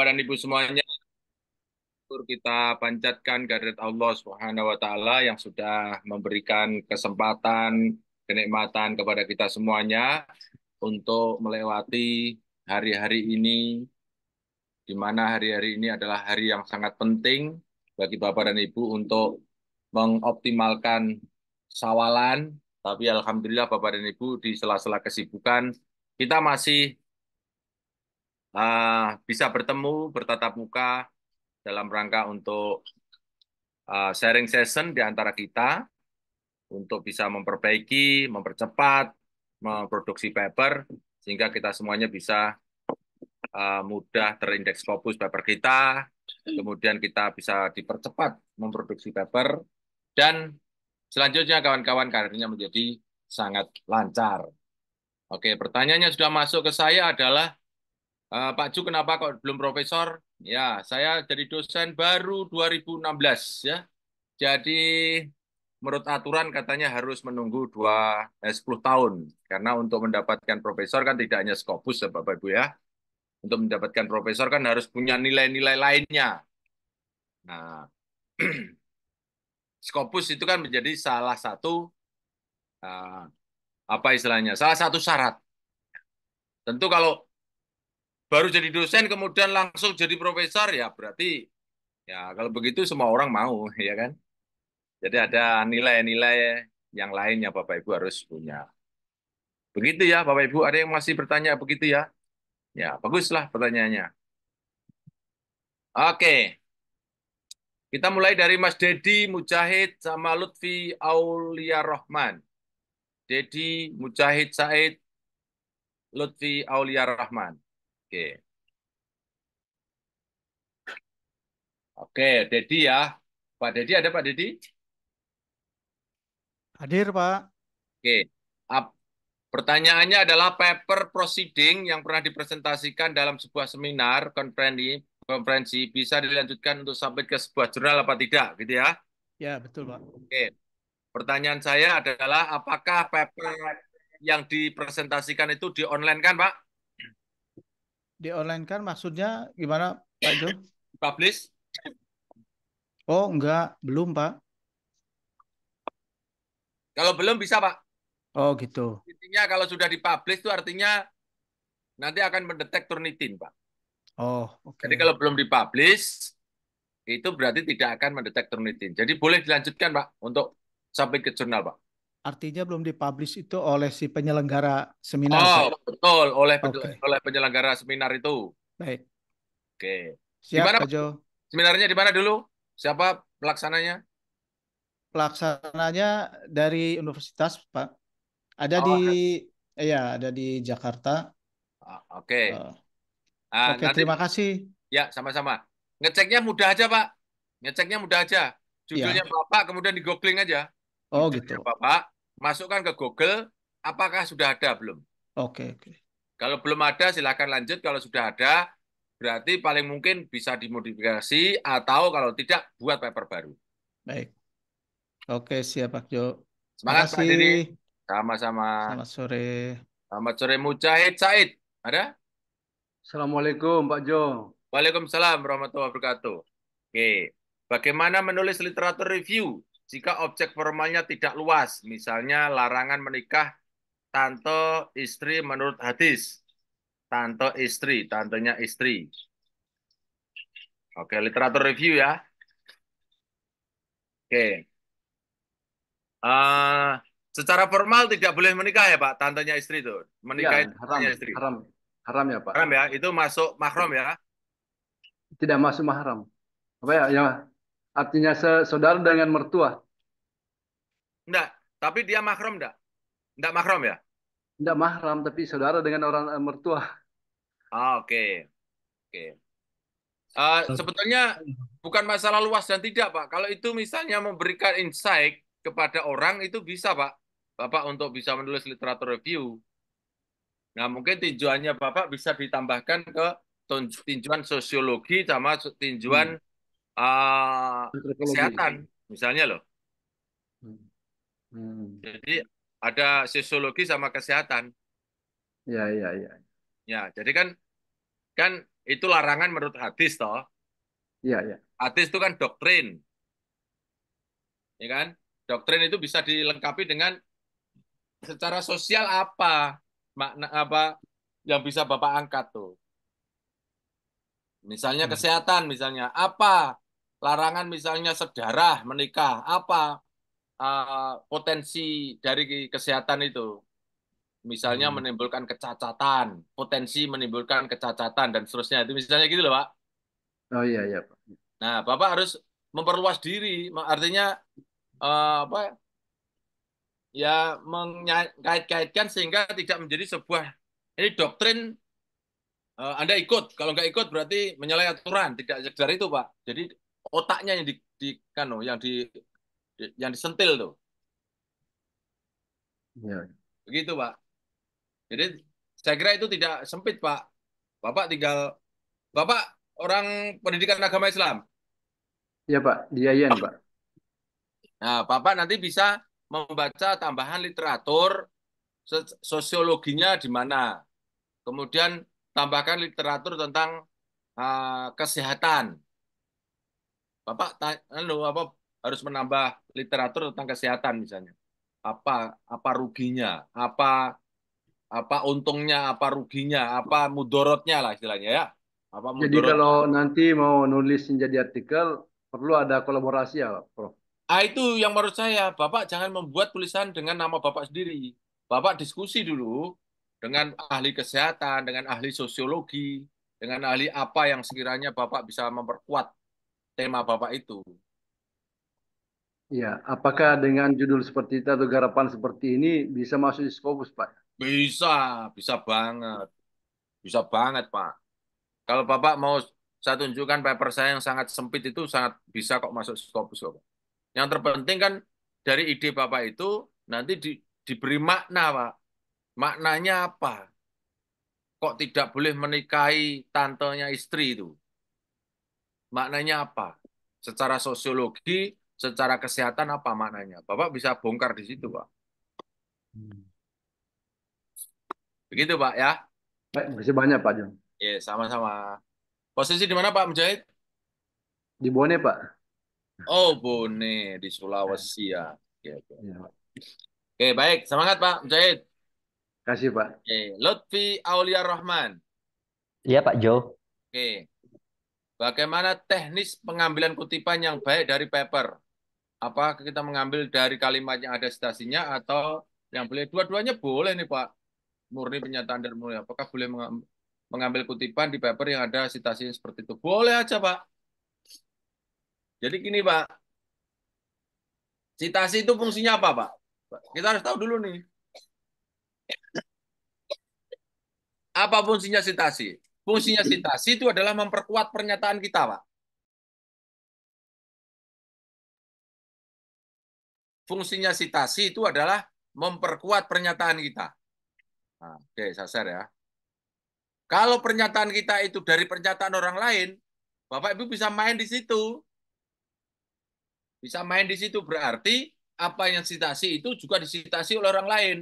Bapak dan Ibu semuanya, kita panjatkan kehadirat Allah Subhanahu wa taala yang sudah memberikan kesempatan kenikmatan kepada kita semuanya untuk melewati hari-hari ini di mana hari-hari ini adalah hari yang sangat penting bagi Bapak dan Ibu untuk mengoptimalkan sawalan tapi alhamdulillah Bapak dan Ibu di sela-sela kesibukan kita masih uh, bisa bertemu bertatap muka dalam rangka untuk uh, sharing session di antara kita untuk bisa memperbaiki, mempercepat, memproduksi paper sehingga kita semuanya bisa uh, mudah terindeks fokus paper kita, kemudian kita bisa dipercepat memproduksi paper dan selanjutnya kawan-kawan karirnya menjadi sangat lancar. Oke, pertanyaannya sudah masuk ke saya adalah Eh, Pak Ju kenapa kok belum profesor? Ya, saya jadi dosen baru 2016 ya. Jadi menurut aturan katanya harus menunggu 2 eh, 10 tahun karena untuk mendapatkan profesor kan tidak hanya skopus ya Bapak Ibu ya. Untuk mendapatkan profesor kan harus punya nilai-nilai lainnya. Nah, skopus itu kan menjadi salah satu uh, apa istilahnya? Salah satu syarat. Tentu kalau baru jadi dosen kemudian langsung jadi profesor ya berarti ya kalau begitu semua orang mau ya kan jadi ada nilai-nilai yang lain yang Bapak Ibu harus punya begitu ya Bapak Ibu ada yang masih bertanya begitu ya ya baguslah pertanyaannya oke kita mulai dari Mas Dedi Mujahid sama Lutfi Aulia Rohman Dedi Mujahid Said Lutfi Aulia Rahman. Oke. Oke, Dedi ya. Pak Dedi ada Pak Dedi? Hadir, Pak. Oke. Ap pertanyaannya adalah paper proceeding yang pernah dipresentasikan dalam sebuah seminar konferensi konferensi bisa dilanjutkan untuk sampai ke sebuah jurnal apa tidak, gitu ya? Ya, betul, Pak. Oke. Pertanyaan saya adalah apakah paper yang dipresentasikan itu di online kan, Pak? di online kan maksudnya gimana Pak Jo? Publish? Oh enggak, belum Pak. Kalau belum bisa Pak. Oh gitu. Intinya kalau sudah dipublish itu artinya nanti akan mendetek turnitin Pak. Oh Okay. Jadi kalau belum dipublish itu berarti tidak akan mendetek turnitin. Jadi boleh dilanjutkan Pak untuk sampai ke jurnal Pak artinya belum dipublish itu oleh si penyelenggara seminar. Oh, saya. betul, oleh okay. oleh penyelenggara seminar itu. Baik. Oke. Okay. Siap, Pak Jo. Seminarnya di mana dulu? Siapa pelaksananya? Pelaksananya dari universitas, Pak. Ada oh, di kan. ya, ada di Jakarta. Ah, oke. Okay. Uh, eh, ah, Oke, okay, terima kasih. Ya, sama-sama. Ngeceknya mudah aja, Pak. Ngeceknya mudah aja. Judulnya iya. ya. Bapak kemudian di aja. Oh gitu. gitu. Pak Bapak, masukkan ke Google, apakah sudah ada belum? Oke. Okay, okay. Kalau belum ada, silakan lanjut. Kalau sudah ada, berarti paling mungkin bisa dimodifikasi atau kalau tidak buat paper baru. Baik. Oke, siap Pak Jo. Semangat Pak Diri. Sama-sama. Selamat sore. Selamat sore Mujahid Said. Ada? Assalamualaikum Pak Jo. Waalaikumsalam warahmatullahi wabarakatuh. Oke. Bagaimana menulis literatur review? jika objek formalnya tidak luas, misalnya larangan menikah tante istri menurut hadis. Tante istri, tantenya istri. Oke, literatur review ya. Oke. Uh, secara formal tidak boleh menikah ya Pak, tantenya istri itu. Menikah ya, haram, istri. Haram. Haram ya Pak. Haram ya, itu masuk mahram ya. Tidak masuk mahram. Apa ya, ya Artinya saudara dengan mertua. Enggak, tapi dia mahram enggak? Enggak mahram ya? Enggak mahram, tapi saudara dengan orang eh, mertua. Ah, oke. Oke. Eh, okay. Uh, sebetulnya bukan masalah luas dan tidak, Pak. Kalau itu misalnya memberikan insight kepada orang itu bisa, Pak. Bapak untuk bisa menulis literatur review. Nah, mungkin tinjuannya Bapak bisa ditambahkan ke tinjuan sosiologi sama tinjuan hmm. Ah, kesehatan misalnya loh. Hmm. hmm. Jadi ada sosiologi sama kesehatan. Ya, ya, ya. Ya, jadi kan kan itu larangan menurut hadis toh. ya ya. Hadis itu kan doktrin. Ya kan? Doktrin itu bisa dilengkapi dengan secara sosial apa makna apa yang bisa Bapak angkat tuh. Misalnya hmm. kesehatan misalnya apa larangan misalnya sedarah menikah apa uh, potensi dari kesehatan itu misalnya hmm. menimbulkan kecacatan potensi menimbulkan kecacatan dan seterusnya itu misalnya gitu loh pak oh iya iya pak nah bapak harus memperluas diri artinya uh, apa ya mengkait-kaitkan sehingga tidak menjadi sebuah ini doktrin Eh, Anda ikut. Kalau nggak ikut berarti menyalahi aturan. Tidak sekedar itu, Pak. Jadi otaknya yang di, di kan, yang di, di yang disentil tuh. Ya. Begitu, Pak. Jadi saya kira itu tidak sempit, Pak. Bapak tinggal Bapak orang pendidikan agama Islam. Ya, Pak. Dia yang, Pak. Nah, Bapak nanti bisa membaca tambahan literatur sosiologinya di mana. Kemudian tambahkan literatur tentang uh, kesehatan. Bapak lalu anu, apa harus menambah literatur tentang kesehatan misalnya. Apa apa ruginya, apa apa untungnya, apa ruginya, apa mudorotnya lah istilahnya ya. Apa mudorot. Jadi kalau nanti mau nulis menjadi artikel perlu ada kolaborasi ya, Prof. Ah itu yang menurut saya, Bapak jangan membuat tulisan dengan nama Bapak sendiri. Bapak diskusi dulu dengan ahli kesehatan, dengan ahli sosiologi, dengan ahli apa yang sekiranya Bapak bisa memperkuat tema Bapak itu. Iya. apakah dengan judul seperti itu atau garapan seperti ini bisa masuk di Skopus, Pak? Bisa, bisa banget. Bisa banget, Pak. Kalau Bapak mau saya tunjukkan paper saya yang sangat sempit itu sangat bisa kok masuk Skopus, Pak. Yang terpenting kan dari ide Bapak itu nanti di, diberi makna, Pak. Maknanya apa? Kok tidak boleh menikahi tantenya istri itu? Maknanya apa? Secara sosiologi, secara kesehatan apa maknanya? Bapak bisa bongkar di situ, Pak. Begitu, Pak, ya. Baik, masih banyak, Pak Iya, sama-sama. Posisi di mana, Pak Mujahid? Di Bone, Pak. Oh, Bone, di Sulawesi ya. Oke, Oke, iya, baik. Semangat, Pak Mujahid. Kasih Pak. Oke. Lutfi Aulia Rahman. Iya Pak Jo. Oke. Bagaimana teknis pengambilan kutipan yang baik dari paper? Apa kita mengambil dari kalimat yang ada stasinya atau yang boleh dua-duanya boleh nih Pak? Murni pernyataan dari murni. Apakah boleh mengambil kutipan di paper yang ada sitasinya seperti itu? Boleh aja Pak. Jadi gini Pak, Citasi itu fungsinya apa, Pak? Kita harus tahu dulu nih. Apa fungsinya sitasi? Fungsinya sitasi itu adalah memperkuat pernyataan kita, Pak. Fungsinya sitasi itu adalah memperkuat pernyataan kita. Nah, oke, saya share ya. Kalau pernyataan kita itu dari pernyataan orang lain, Bapak Ibu bisa main di situ. Bisa main di situ berarti apa yang sitasi itu juga disitasi oleh orang lain.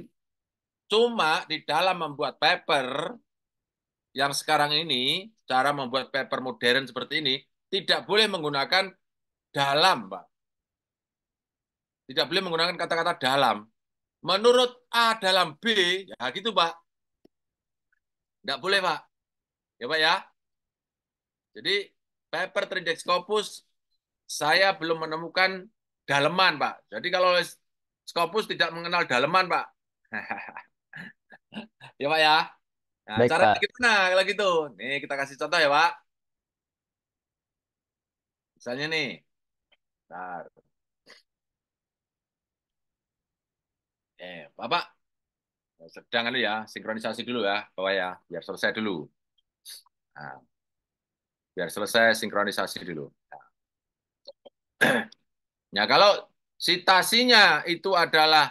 Cuma di dalam membuat paper, yang sekarang ini cara membuat paper modern seperti ini tidak boleh menggunakan dalam, Pak. Tidak boleh menggunakan kata-kata dalam. Menurut A dalam B, ya gitu, Pak. Tidak boleh, Pak. Ya, Pak, ya. Jadi, paper Trindex Scopus, saya belum menemukan daleman, Pak. Jadi, kalau Scopus tidak mengenal daleman, Pak. ya, Pak, ya. Nah, Baik, cara Pak. gimana kalau gitu? Nih kita kasih contoh ya, Pak. Misalnya nih. Bentar. Eh, Bapak. Sedang dulu ya, sinkronisasi dulu ya, Bapak ya, biar selesai dulu. Nah, biar selesai sinkronisasi dulu. Nah, nah kalau citasinya itu adalah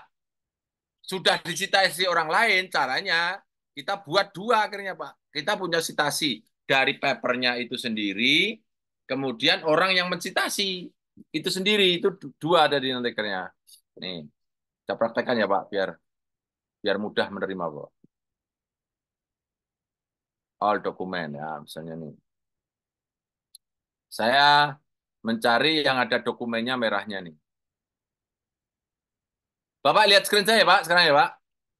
sudah dicitasi orang lain, caranya kita buat dua akhirnya Pak. Kita punya citasi dari papernya itu sendiri, kemudian orang yang mencitasi itu sendiri itu dua ada di nantikernya. Nih, kita praktekkan ya Pak biar biar mudah menerima Pak. All dokumen ya misalnya nih. Saya mencari yang ada dokumennya merahnya nih. Bapak lihat screen saya Pak sekarang ya Pak.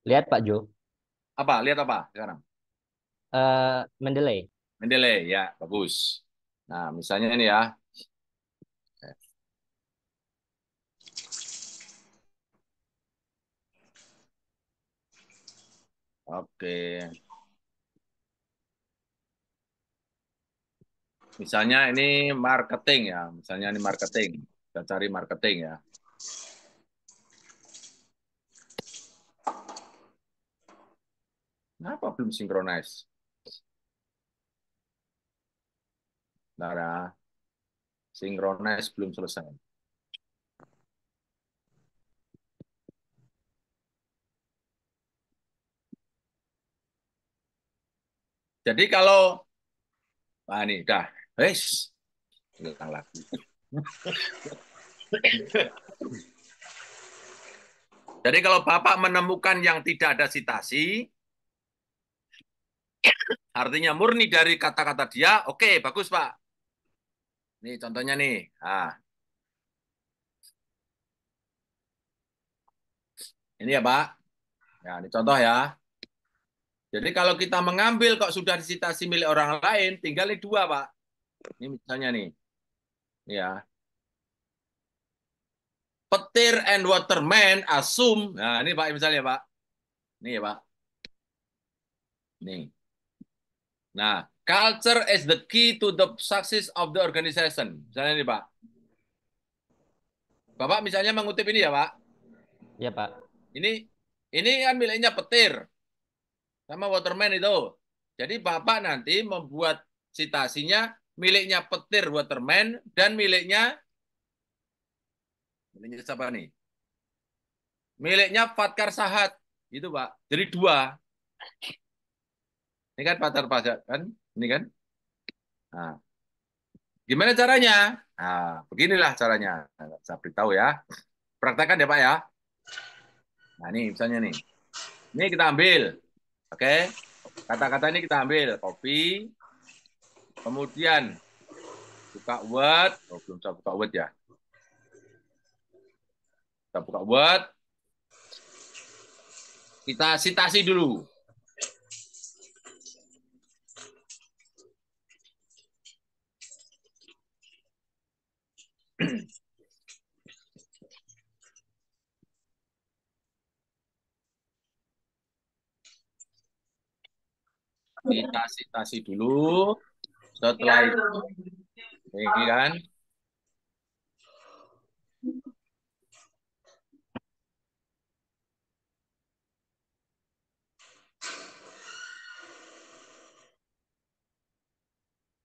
Lihat Pak Jo apa? Lihat apa sekarang? Uh, Mendeley. Mendeley, ya, bagus. Nah, misalnya ini ya. Oke. Misalnya ini marketing ya, misalnya ini marketing. Kita cari marketing ya. Kenapa belum sinkronize? Nara, sinkronize belum selesai. Jadi kalau Nah, ini dah. Wes. Ulang lagi. Jadi kalau Bapak menemukan yang tidak ada sitasi, Artinya murni dari kata-kata dia, oke okay, bagus Pak. Nih contohnya nih. Ah. Ini ya Pak. Ya, ini contoh ya. Jadi kalau kita mengambil kok sudah disitasi milik orang lain, tinggal dua Pak. Ini misalnya nih. Ya. Petir and waterman assume. Nah, ini Pak misalnya Pak. Ini ya Pak. Nih. Nah, culture is the key to the success of the organization. Misalnya ini, Pak. Bapak misalnya mengutip ini ya, Pak. Iya, Pak. Ini ini kan miliknya petir. Sama Waterman itu. Jadi Bapak nanti membuat citasinya miliknya petir Waterman dan miliknya miliknya siapa nih? Miliknya Fatkar Sahat. Itu, Pak. Jadi dua. Ini kan pacar pajak kan? Ini kan? Nah, gimana caranya? Nah, beginilah caranya. saya beritahu ya. praktekan ya Pak ya. Nah ini misalnya nih. Ini kita ambil. Oke. Okay? Kata-kata ini kita ambil. Copy. Kemudian buka Word. Oh, belum saya buka Word ya. Kita buka Word. Kita sitasi dulu. kita tasi dulu setelah ya, itu ini kan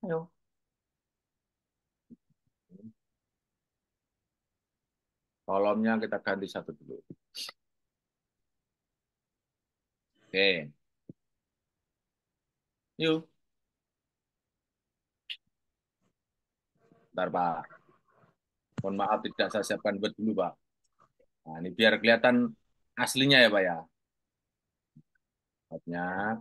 Halo. kolomnya kita ganti satu dulu. Oke. Yuk. Bentar, Pak. Mohon maaf tidak saya siapkan buat dulu, Pak. Nah, ini biar kelihatan aslinya ya, Pak ya. Banyak.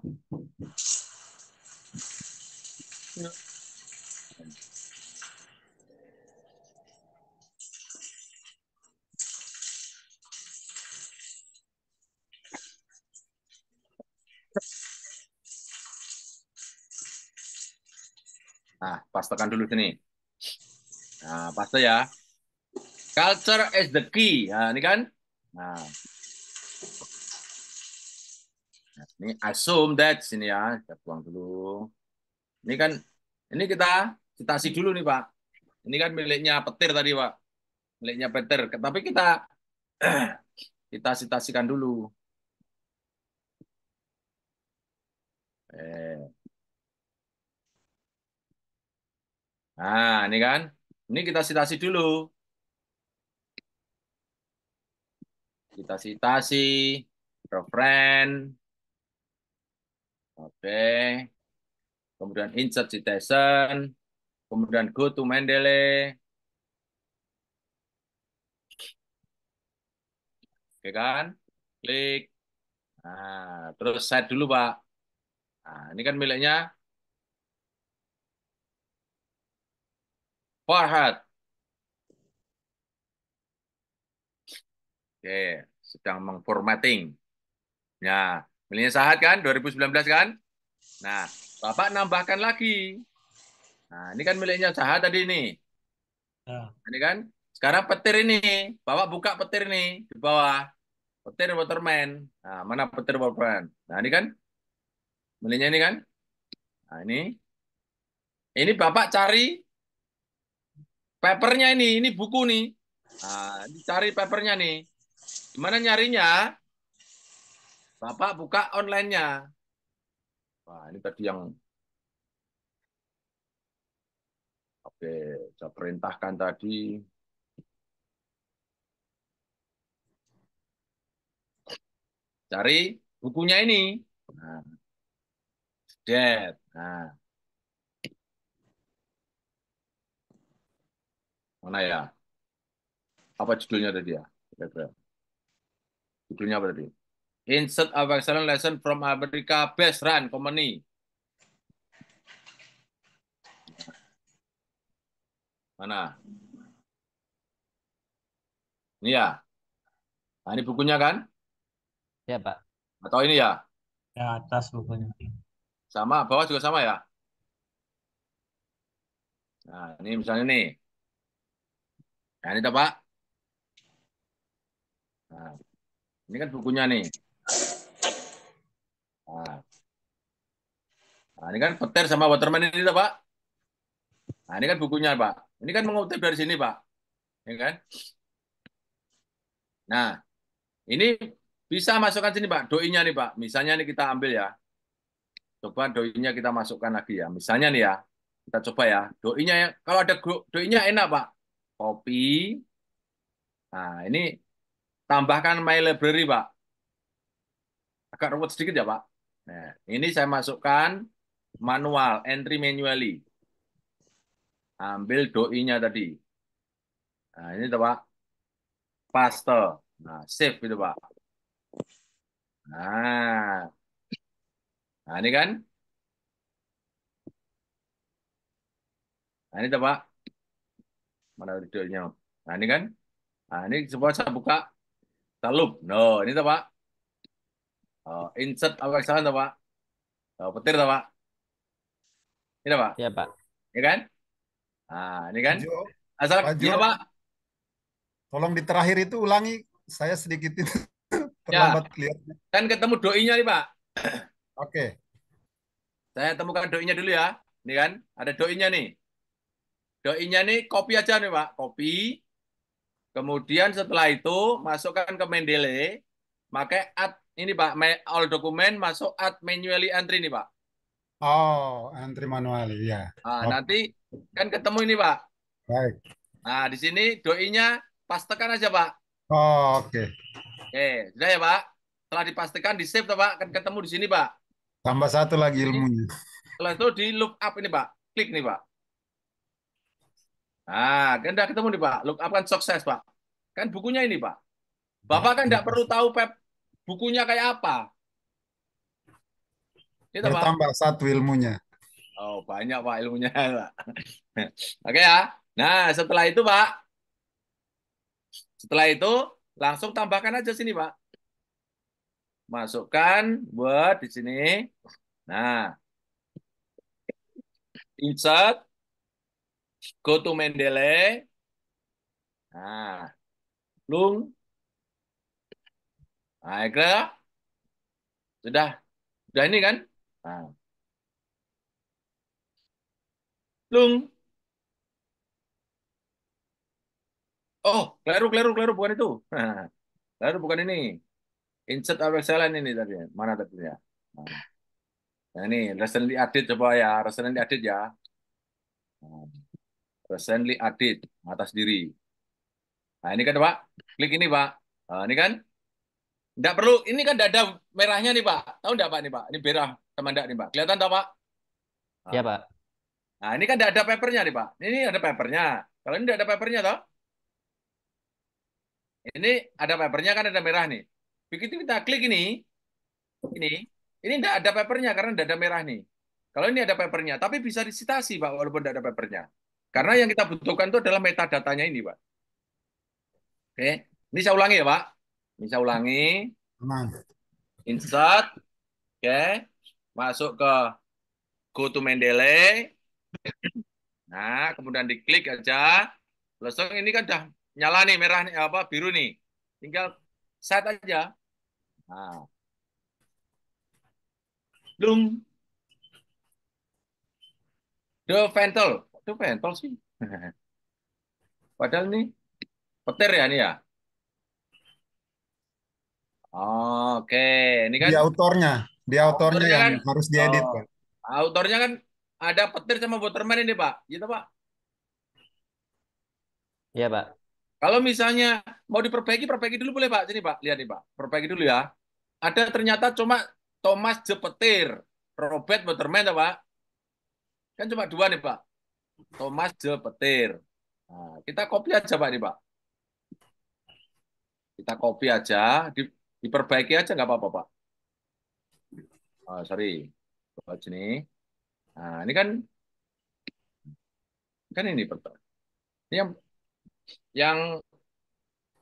Nah, pastekan dulu sini. Nah, paste ya. Culture is the key. Nah, ini kan. Nah. nah ini assume that sini ya. Kita buang dulu. Ini kan ini kita citasi dulu nih, Pak. Ini kan miliknya petir tadi, Pak. Miliknya petir. Tapi kita kita citasikan dulu. Eh. Nah, ini kan. Ini kita sitasi dulu. Kita sitasi. Reference. Oke. Kemudian insert citation. Kemudian go to Mendeley. Oke kan? Klik. Nah, terus set dulu, Pak. Nah, ini kan miliknya Farhad. Oke, sedang mengformatting. Ya, milihnya Sahat kan 2019 kan? Nah, Bapak nambahkan lagi. Nah, ini kan miliknya Sahat tadi ini. Nah. Ini kan? Sekarang petir ini, Bapak buka petir ini di bawah. Petir Waterman. Nah, mana petir Waterman? Nah, ini kan? Miliknya ini kan? Nah, ini. Ini Bapak cari papernya ini, ini buku nih. Nah, dicari papernya nih. Gimana nyarinya? Bapak buka online-nya. Wah, ini tadi yang Oke, saya perintahkan tadi cari bukunya ini. Nah, dead. Nah, Mana ya? Apa judulnya tadi ya? Kira-kira. Judulnya apa tadi? Insert of excellent lesson from America Best Run Company. Mana? Ini ya. Nah, ini bukunya kan? Ya, Pak. Atau ini ya? Ya, atas bukunya. Sama, bawah juga sama ya? Nah, ini misalnya nih. Nah, ini Pak. Nah, ini kan bukunya nih. Nah. nah ini kan Peter sama Waterman ini Pak. Nah, ini kan bukunya Pak. Ini kan mengutip dari sini Pak. Ya kan? Nah, ini bisa masukkan sini Pak, doinya nih Pak. Misalnya ini kita ambil ya. Coba doinya kita masukkan lagi ya. Misalnya nih ya, kita coba ya. Doinya ya, kalau ada doinya enak Pak copy. Nah, ini tambahkan my library, Pak. Agak ruwet sedikit ya, Pak. Nah, ini saya masukkan manual, entry manually. Ambil doi-nya tadi. Nah, ini tuh, Pak. Paste. Nah, save itu, Pak. Nah. Nah, ini kan. Nah, ini tuh, Pak. Mana duduknya? Nah, ini kan. Nah, ini semua saya buka. Talub. No, ini tuh, Pak. Uh, insert apa kesalahan tuh, Pak? Oh, petir tuh, Pak. Ini, Pak. Iya, Pak. Ini kan? Nah, ini kan? Pak Asal Pak iya, Pak. Tolong di terakhir itu ulangi. Saya sedikit itu ya. terlambat ya. kelihatan. Kan ketemu doinya nih, Pak. Oke. Okay. Saya temukan doinya dulu ya. Ini kan, ada doinya nih. Doinya nih kopi aja nih Pak, kopi. Kemudian setelah itu masukkan ke Mendele, pakai at ini Pak, all dokumen masuk at manually entry nih Pak. Oh, entry manual ya. Nah, nanti kan ketemu ini Pak. Baik. Nah, di sini doinya pastekan aja Pak. Oh, oke. Okay. Oke, sudah ya Pak. Setelah dipastikan di save Pak, kan ketemu di sini Pak. Tambah satu lagi ilmunya. Setelah itu di look up ini Pak. Klik nih Pak. Nah, kan udah ketemu nih Pak. Look up kan sukses Pak. Kan bukunya ini Pak. Hmm. Bapak kan tidak hmm. perlu tahu Pep bukunya kayak apa. Kita gitu, Pak. tambah satu ilmunya. Oh banyak Pak ilmunya Pak. Oke ya. Nah setelah itu Pak. Setelah itu langsung tambahkan aja sini Pak. Masukkan buat di sini. Nah. Insert Go to Mendele. Nah, lung. Nah, sudah, sudah ini kan? Nah. Lung. Oh, keliru, keliru, keliru, bukan itu. Nah. keliru, bukan ini. Insert of excellence ini tadi. Mana tadi ya? Nah. Nah, ini recently update coba ya, recently update ya. Nah. Recently added, atas diri. Nah, ini kan Pak, klik ini Pak. Nah, ini kan tidak perlu, ini kan dada merahnya nih Pak. Tahu tidak Pak nih Pak? Ini merah sama enggak nih Pak? Kelihatan tahu Pak? Iya Pak. Nah ini kan ada papernya nih Pak. Ini ada papernya. Kalau ini ada papernya toh? Ini ada papernya kan ada merah nih. Begitu kita klik ini, ini, ini enggak ada papernya karena ada merah nih. Kalau ini ada papernya, tapi bisa disitasi Pak walaupun enggak ada papernya. Karena yang kita butuhkan itu adalah metadatanya ini, Pak. Oke, ini saya ulangi ya, Pak. Ini saya ulangi. Insert, oke, masuk ke go to Mendeley. Nah, kemudian diklik aja. Langsung ini kan udah nyala nih merah nih, apa biru nih. Tinggal set aja. Nah. Dung. The Ventel itu pentol sih? Padahal nih petir ya ini ya. Oh, oke, ini kan Di autornya, di autornya autornya yang kan harus diedit, oh, Pak. autornya kan ada petir sama Waterman ini Pak, gitu Pak. Iya, Pak. Kalau misalnya mau diperbaiki, perbaiki dulu boleh Pak. Sini Pak, lihat nih Pak, perbaiki dulu ya. Ada ternyata cuma Thomas Jepetir, Robert Waterman, Pak. Kan cuma dua nih Pak. Thomas J. Petir. Nah, kita copy aja Pak nih Pak. Kita copy aja, di, diperbaiki aja nggak apa-apa Pak. Oh, sorry, coba sini. Nah, ini kan kan ini pertama. Ini yang yang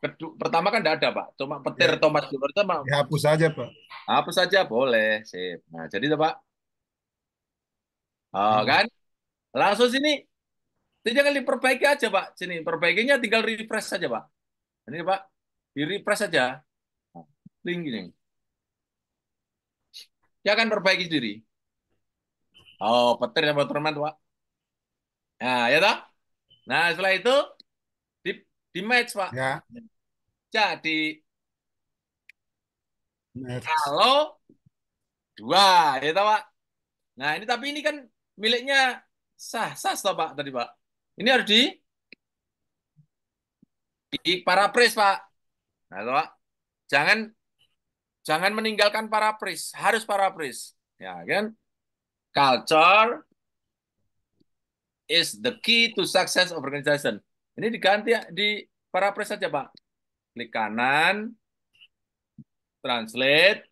kedua, pertama kan tidak ada Pak, cuma petir ya. Thomas Gilbert, Petir Pak. Dihapus saja Pak. Hapus saja boleh, sip. Nah, jadi Pak. Oh, hmm. kan? Langsung sini itu jangan diperbaiki aja, Pak. Sini, perbaikinya tinggal refresh saja, Pak. Ini, Pak, di refresh saja. Link ini. Dia akan perbaiki sendiri. Oh, petir yang teman Pak. Nah, ya toh? Nah, setelah itu di, di match, Pak. Ya. Jadi match. kalau dua, ya toh, Pak. Nah, ini tapi ini kan miliknya sah sah Pak tadi, Pak. Ini harus di di parapris, Pak. Nah, Pak. Jangan jangan meninggalkan parapris, harus parapris. Ya, kan? Culture is the key to success of organization. Ini diganti di parapris saja, Pak. Klik kanan, translate.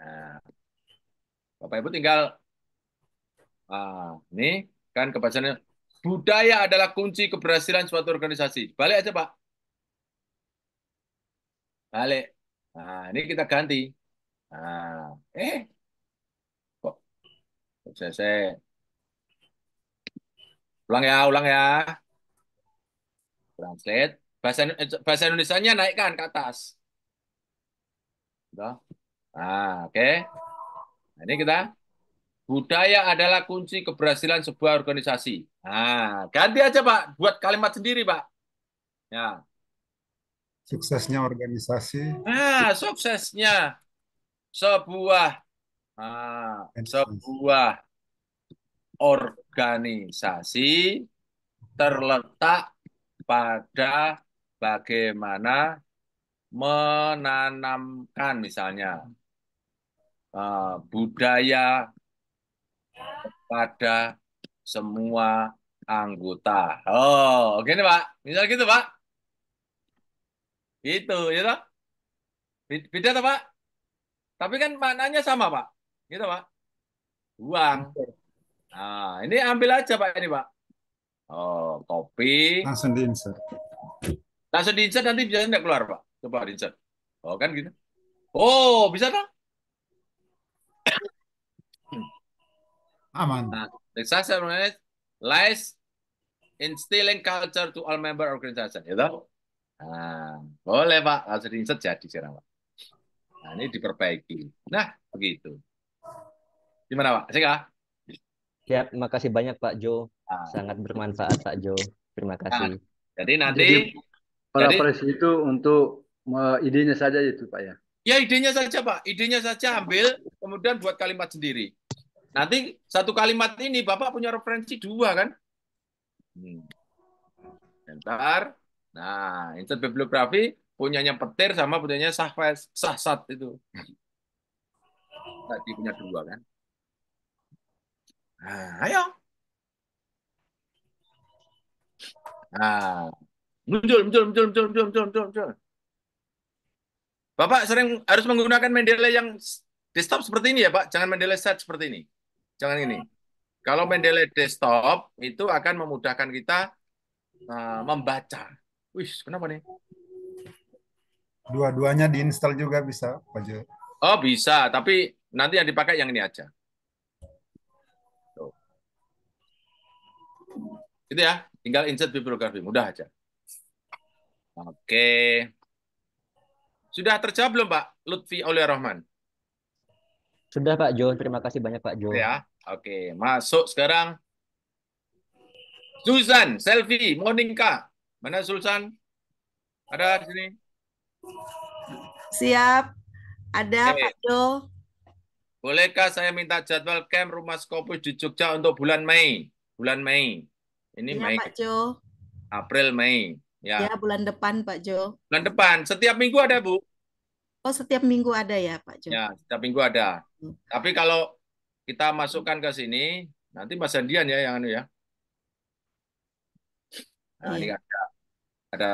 Nah, Bapak Ibu tinggal ah, ini kan kebahasannya budaya adalah kunci keberhasilan suatu organisasi. Balik aja Pak. Balik. Nah, ini kita ganti. Nah, eh, kok, selesai ulang ya, ulang ya. Translate. Bahasa, eh, bahasa Indonesia-nya naikkan ke atas. Nah, oke. Okay. Nah, ini kita Budaya adalah kunci keberhasilan sebuah organisasi. Nah, ganti aja Pak, buat kalimat sendiri Pak. Ya. Suksesnya organisasi. Nah, suksesnya sebuah nah, sebuah organisasi terletak pada bagaimana menanamkan misalnya uh, budaya pada semua anggota. Oh, oke nih Pak. Misal gitu Pak. Gitu, ya toh? Beda toh Pak? Tapi kan maknanya sama Pak. Gitu Pak. Buang. Nah, ini ambil aja Pak ini Pak. Oh, kopi. Langsung diinsert. Langsung diinsert nanti bisa tidak keluar Pak. Coba diinsert. Oh kan gitu. Oh, bisa toh? Aman. Nah, the success organization lies instilling culture to all member organization, gitu. Nah, boleh Pak, kalau riset jadi sekarang Pak. Nah, ini diperbaiki. Nah, begitu. Gimana Pak? Sika? Ya, Siap, kasih banyak Pak Jo. Nah. Sangat bermanfaat Pak Jo. Terima nah, kasih. Nah, jadi nanti jadi, para jadi, presi itu untuk uh, idenya saja itu Pak ya. Ya idenya saja Pak, idenya saja ambil kemudian buat kalimat sendiri. Nanti satu kalimat ini Bapak punya referensi dua kan? Hmm. Entar. Nah, insert bibliografi punyanya petir sama punyanya sahfes, sahsat itu. Tadi punya dua kan? Nah, ayo. Nah, muncul, muncul, muncul, muncul, muncul, muncul, muncul, muncul. Bapak sering harus menggunakan Mendeley yang desktop seperti ini ya Pak, jangan Mendeley set seperti ini. Jangan ini. Kalau Mendeley desktop itu akan memudahkan kita uh, membaca. Wih, kenapa nih? Dua-duanya diinstal juga bisa, Pak Jo. Oh, bisa, tapi nanti yang dipakai yang ini aja. Gitu ya, tinggal insert bibliografi, mudah aja. Oke. Sudah terjawab belum, Pak Lutfi Aulia Rahman? Sudah Pak Jo, terima kasih banyak Pak Jo. Ya, oke. Masuk sekarang. Susan, selfie, Kak. Mana Susan? Ada di sini? Siap. Ada oke. Pak Jo. Bolehkah saya minta jadwal camp rumah Skopus di Jogja untuk bulan Mei? Bulan Mei. Ini ya, Mei. Pak Jo. April, Mei. Ya. ya, bulan depan Pak Jo. Bulan depan. Setiap minggu ada, Bu? Oh, setiap minggu ada ya, Pak Jo? Ya, setiap minggu ada. Hmm. Tapi kalau kita masukkan ke sini, nanti Mas Andian ya yang anu ya. Nah, iya. ini ada, ada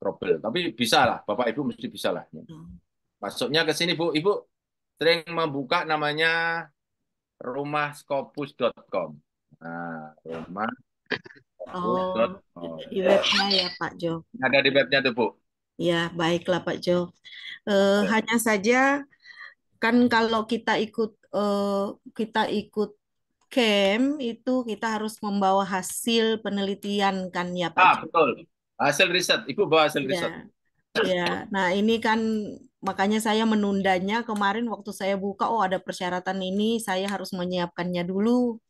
trouble. Tapi bisa lah, Bapak Ibu mesti bisa lah. Hmm. Masuknya ke sini, Bu. Ibu sering membuka namanya rumahskopus.com. Nah, rumah Oh, di webnya ya Pak Jo. Ada di webnya tuh Bu. Ya, baiklah Pak Jo. Uh, Hanya saja kan kalau kita ikut uh, kita ikut camp itu kita harus membawa hasil penelitian kan ya Pak. Ah, betul. Hasil riset, Ibu bawa hasil ya. riset. Ya, nah ini kan makanya saya menundanya kemarin waktu saya buka oh ada persyaratan ini saya harus menyiapkannya dulu.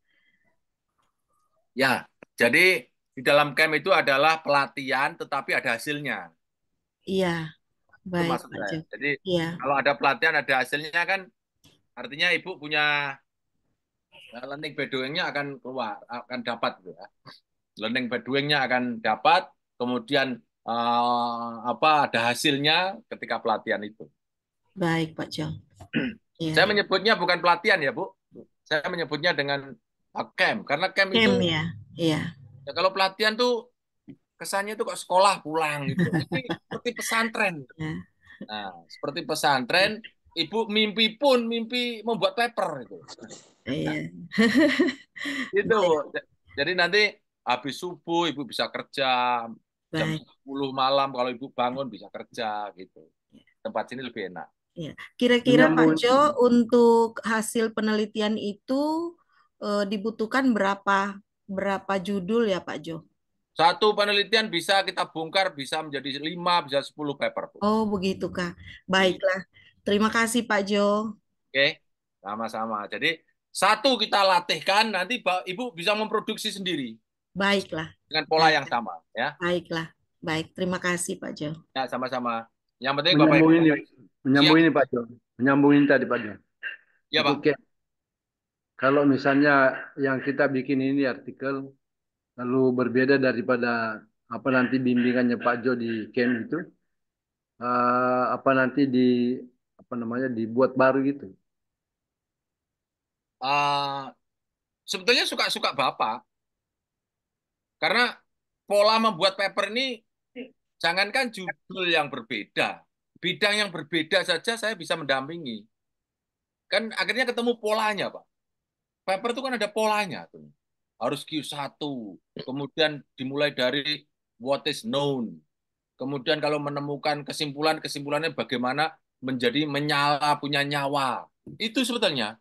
Ya, jadi di dalam camp itu adalah pelatihan tetapi ada hasilnya. Iya, baik Termasuk Jadi iya. kalau ada pelatihan ada hasilnya kan artinya Ibu punya ya, learning by akan keluar, akan dapat gitu ya. Learning by akan dapat, kemudian uh, apa ada hasilnya ketika pelatihan itu. Baik, Pak Jo. ya. Saya menyebutnya bukan pelatihan ya, Bu. Saya menyebutnya dengan eh, camp karena camp, camp itu ya. Iya. Ya, kalau pelatihan tuh kesannya itu kok sekolah pulang gitu. seperti pesantren. Iya. Nah, seperti pesantren, ibu mimpi pun mimpi membuat paper iya. gitu. Nah, itu. Jadi nanti habis subuh ibu bisa kerja jam sepuluh malam kalau ibu bangun bisa kerja gitu. Tempat sini lebih enak. kira Kira-kira Pak Jo untuk hasil penelitian itu e, dibutuhkan berapa berapa judul ya Pak Jo? Satu penelitian bisa kita bongkar bisa menjadi lima bisa sepuluh paper. Oh, begitu Kak. Iya. Baiklah. Terima kasih Pak Jo. Oke, sama-sama. Jadi satu kita latihkan nanti Ibu bisa memproduksi sendiri. Baiklah. Dengan pola Baiklah. yang sama ya. Baiklah. Baik, terima kasih Pak Jo. Ya, sama-sama. Yang penting Bapak Ibu. Menyambungin, Pak Jo. Menyambungin tadi Pak Jo. Ya, Pak. Oke. Kalau misalnya yang kita bikin ini artikel lalu berbeda daripada apa nanti bimbingannya Pak Jo di camp itu uh, eh, apa nanti di apa namanya dibuat baru gitu uh, sebetulnya suka-suka bapak karena pola membuat paper ini jangankan judul yang berbeda bidang yang berbeda saja saya bisa mendampingi kan akhirnya ketemu polanya pak paper itu kan ada polanya tuh harus Q1, kemudian dimulai dari what is known. Kemudian kalau menemukan kesimpulan, kesimpulannya bagaimana menjadi menyala, punya nyawa. Itu sebetulnya.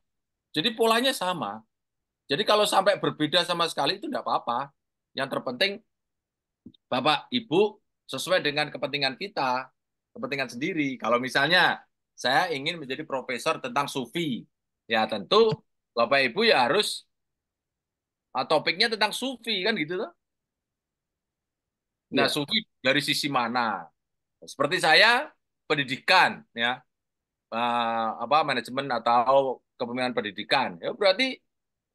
Jadi polanya sama. Jadi kalau sampai berbeda sama sekali itu tidak apa-apa. Yang terpenting Bapak, Ibu, sesuai dengan kepentingan kita, kepentingan sendiri. Kalau misalnya saya ingin menjadi profesor tentang sufi, ya tentu Bapak Ibu ya harus Nah, topiknya tentang sufi kan gitu loh. Nah, iya. sufi dari sisi mana? Seperti saya pendidikan ya. Uh, apa manajemen atau kepemimpinan pendidikan. Ya berarti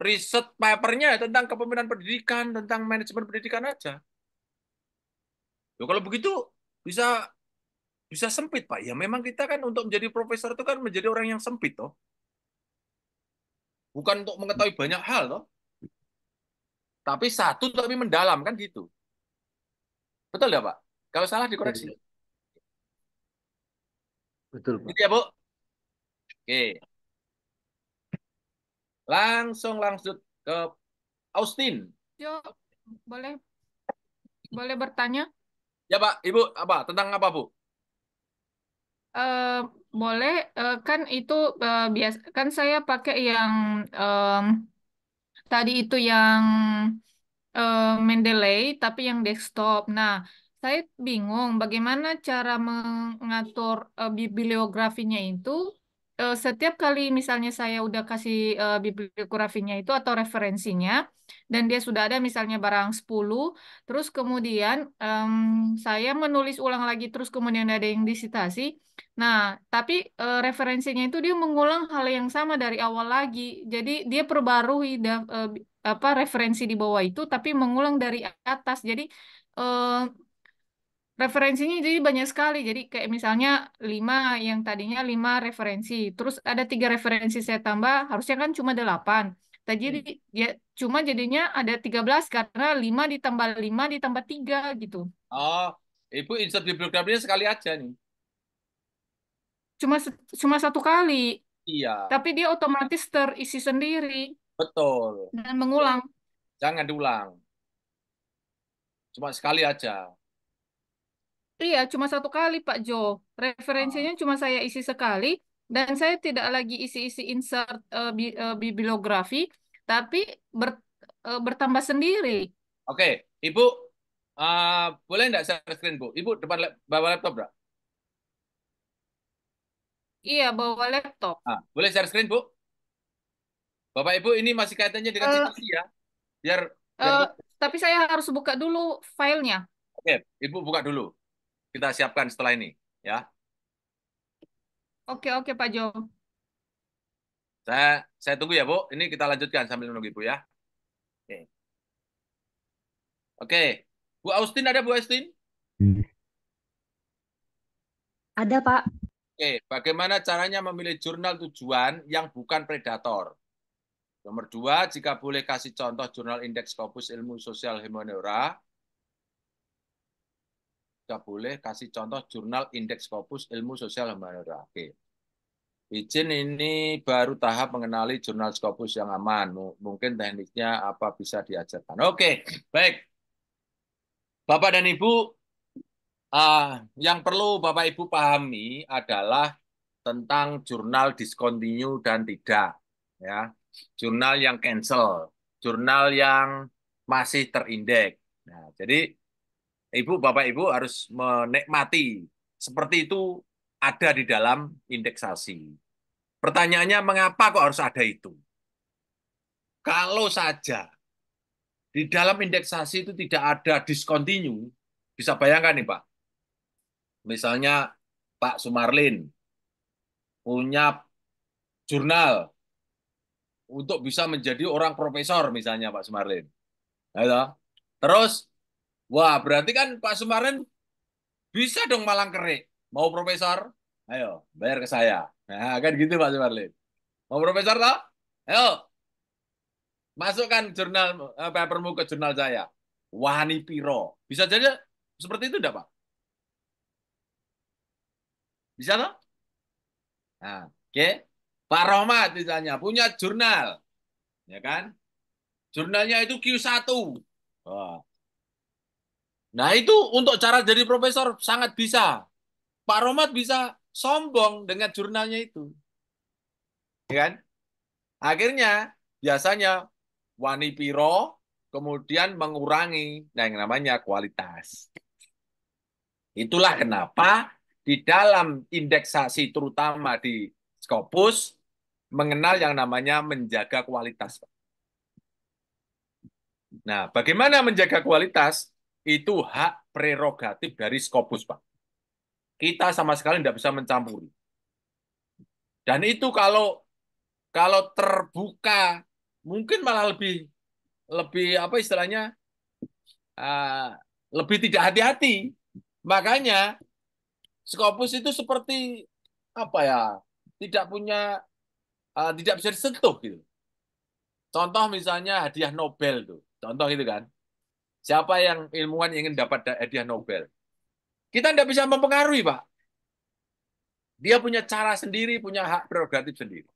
riset papernya tentang kepemimpinan pendidikan, tentang manajemen pendidikan aja. Ya kalau begitu bisa bisa sempit Pak. Ya memang kita kan untuk menjadi profesor itu kan menjadi orang yang sempit toh. Bukan untuk mengetahui banyak hal toh. Tapi satu tapi mendalam kan gitu. Betul ya Pak? Kalau salah dikoreksi. Betul Pak. Gitu ya Bu? Oke. Langsung langsung ke Austin. yo boleh boleh bertanya? Ya Pak, Ibu apa tentang apa Bu? Uh, boleh uh, kan itu uh, eh, biasa kan saya pakai yang um, Tadi itu yang eh, Mendeley, tapi yang desktop. Nah, saya bingung bagaimana cara mengatur uh, bibliografinya itu uh, setiap kali misalnya saya udah kasih uh, bibliografinya itu atau referensinya dan dia sudah ada misalnya barang 10 terus kemudian um, saya menulis ulang lagi terus kemudian ada yang disitasi nah tapi uh, referensinya itu dia mengulang hal yang sama dari awal lagi jadi dia perbarui da, uh, apa referensi di bawah itu tapi mengulang dari atas jadi uh, Referensinya jadi banyak sekali. Jadi kayak misalnya lima yang tadinya lima referensi, terus ada tiga referensi saya tambah, harusnya kan cuma delapan. Tadi hmm. ya cuma jadinya ada tiga belas karena lima ditambah lima ditambah tiga gitu. Oh, Ibu insert bibliografinya sekali aja nih. Cuma cuma satu kali. Iya. Tapi dia otomatis terisi sendiri. Betul. Dan mengulang. Jangan diulang. Cuma sekali aja. Iya, cuma satu kali Pak Jo. Referensinya oh. cuma saya isi sekali dan saya tidak lagi isi-isi insert uh, bi uh, bibliografi, tapi ber uh, bertambah sendiri. Oke, okay. Ibu uh, boleh nggak share screen Bu? Ibu depan lap bawa laptop nggak? Iya, bawa laptop. Ah, boleh share screen Bu? Bapak Ibu ini masih kaitannya dengan uh, situasi ya, biar. biar tapi saya harus buka dulu filenya. Oke, okay. Ibu buka dulu kita siapkan setelah ini, ya. Oke, oke Pak Jo. Saya saya tunggu ya, Bu. Ini kita lanjutkan sambil menunggu Ibu ya. Oke. Oke. Bu Austin ada Bu Austin? Ada, Pak. Oke, bagaimana caranya memilih jurnal tujuan yang bukan predator? Nomor dua, jika boleh kasih contoh jurnal indeks Scopus Ilmu Sosial hemoneura sudah boleh kasih contoh jurnal indeks Scopus Ilmu Sosial Humaniora. Oke. Izin ini baru tahap mengenali jurnal Scopus yang aman. mungkin tekniknya apa bisa diajarkan. Oke, baik. Bapak dan Ibu, uh, yang perlu Bapak Ibu pahami adalah tentang jurnal discontinue dan tidak. ya Jurnal yang cancel, jurnal yang masih terindeks. Nah, jadi Ibu, Bapak, Ibu harus menikmati. Seperti itu ada di dalam indeksasi. Pertanyaannya, mengapa kok harus ada itu? Kalau saja di dalam indeksasi itu tidak ada diskontinu, bisa bayangkan nih Pak. Misalnya Pak Sumarlin punya jurnal untuk bisa menjadi orang profesor misalnya Pak Sumarlin. Ya Halo. Terus Wah, berarti kan Pak Sumarin bisa dong malang kerik. Mau profesor? Ayo, bayar ke saya. Nah, kan gitu Pak Sumarlin. Mau profesor toh? Ayo. Masukkan jurnal eh, papermu ke jurnal saya. Wani Piro. Bisa jadi seperti itu enggak, Pak? Bisa toh? Nah, oke. Okay. Pak Rohmat misalnya punya jurnal. Ya kan? Jurnalnya itu Q1. Wah. Nah itu untuk cara jadi profesor sangat bisa. Pak Romat bisa sombong dengan jurnalnya itu. Ya kan? Akhirnya biasanya wani piro kemudian mengurangi nah yang namanya kualitas. Itulah kenapa di dalam indeksasi terutama di Scopus mengenal yang namanya menjaga kualitas. Nah, bagaimana menjaga kualitas? itu hak prerogatif dari Skopus, Pak. Kita sama sekali tidak bisa mencampuri. Dan itu kalau kalau terbuka mungkin malah lebih lebih apa istilahnya uh, lebih tidak hati-hati. Makanya Skopus itu seperti apa ya? Tidak punya uh, tidak bisa disentuh gitu. Contoh misalnya hadiah Nobel tuh. Contoh gitu kan. Siapa yang ilmuwan yang ingin dapat hadiah Nobel? Kita tidak bisa mempengaruhi, Pak. Dia punya cara sendiri, punya hak prerogatif sendiri.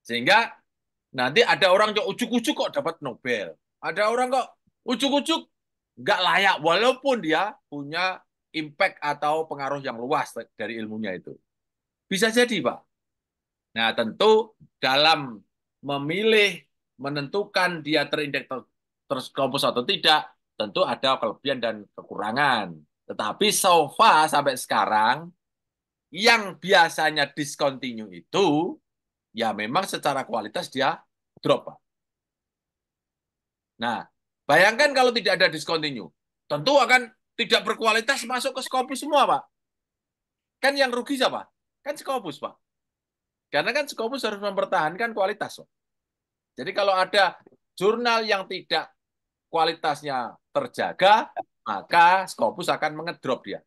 Sehingga nanti ada orang yang ujuk-ujuk kok dapat Nobel. Ada orang kok ujuk-ujuk nggak layak, walaupun dia punya impact atau pengaruh yang luas dari ilmunya itu. Bisa jadi, Pak. Nah, tentu dalam memilih, menentukan dia terintegritas terkompos atau tidak, tentu ada kelebihan dan kekurangan. Tetapi sofa sampai sekarang, yang biasanya discontinue itu, ya memang secara kualitas dia drop. Nah, bayangkan kalau tidak ada discontinue, tentu akan tidak berkualitas masuk ke Scopus semua, Pak. Kan yang rugi siapa? Kan Scopus, Pak. Karena kan Scopus harus mempertahankan kualitas, Pak. Jadi kalau ada jurnal yang tidak kualitasnya terjaga, maka Scopus akan mengedrop dia.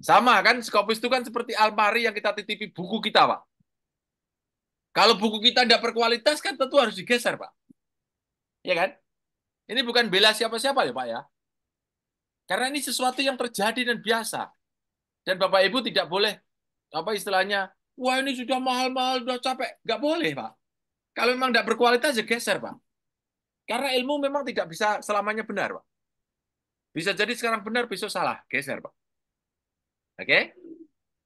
Sama kan, Scopus itu kan seperti almari yang kita titipi buku kita, Pak. Kalau buku kita tidak berkualitas kan tentu harus digeser, Pak. Iya kan? Ini bukan bela siapa-siapa ya, Pak ya. Karena ini sesuatu yang terjadi dan biasa. Dan Bapak Ibu tidak boleh apa istilahnya, wah ini sudah mahal-mahal, sudah capek. Nggak boleh, Pak. Kalau memang tidak berkualitas, ya geser, Pak. Karena ilmu memang tidak bisa selamanya benar, Pak. Bisa jadi sekarang benar, besok salah. Geser, Pak. Oke?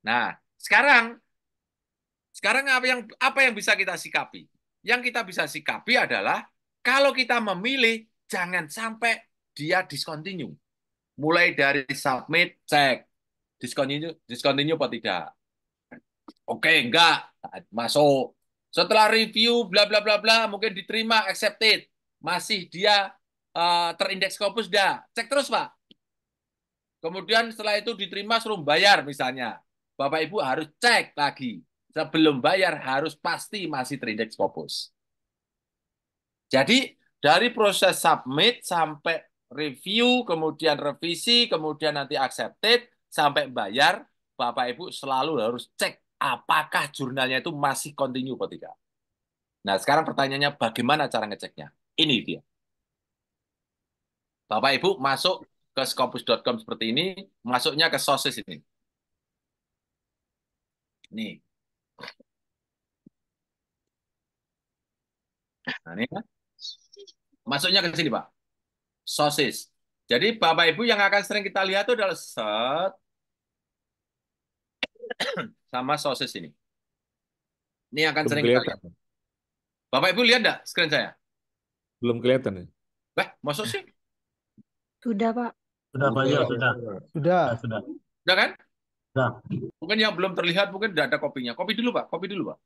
Nah, sekarang sekarang apa yang apa yang bisa kita sikapi? Yang kita bisa sikapi adalah kalau kita memilih jangan sampai dia discontinue. Mulai dari submit, cek. Discontinue, discontinue apa tidak? Oke, enggak. Masuk. Setelah review, bla bla bla bla, mungkin diterima, accepted masih dia uh, terindeks Scopus dah. Cek terus, Pak. Kemudian setelah itu diterima suruh bayar misalnya. Bapak Ibu harus cek lagi. Sebelum bayar harus pasti masih terindeks Scopus. Jadi dari proses submit sampai review, kemudian revisi, kemudian nanti accepted, sampai bayar, Bapak Ibu selalu harus cek apakah jurnalnya itu masih continue atau tidak. Nah, sekarang pertanyaannya bagaimana cara ngeceknya? Ini dia. Bapak Ibu masuk ke scopus.com seperti ini, masuknya ke sosis ini. Nih. Nah, ini kan? Masuknya ke sini, Pak. Sosis. Jadi Bapak Ibu yang akan sering kita lihat itu adalah set sama sosis ini. Ini akan sering kita lihat. Bapak Ibu lihat enggak screen saya? Belum kelihatan ya? Lah, masuk sih? Sudah, Pak. Sudah, Pak. Ya, sudah. Sudah. Sudah. Sudah kan? Sudah. Mungkin yang belum terlihat, mungkin tidak ada kopinya. Kopi dulu, Pak. Kopi dulu, Pak.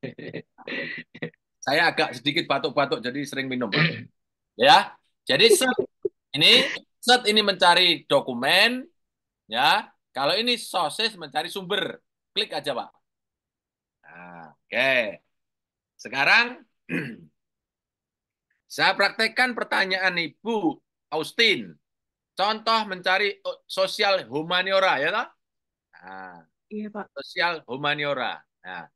Saya agak sedikit batuk-batuk, jadi sering minum. Pak. ya, jadi set ini set ini mencari dokumen, ya. Kalau ini sosis mencari sumber, klik aja pak. Nah, oke. Okay. Sekarang Saya praktekkan pertanyaan Ibu Austin. Contoh mencari oh, sosial humaniora ya toh? Nah, iya, Pak. Sosial humaniora. Nah,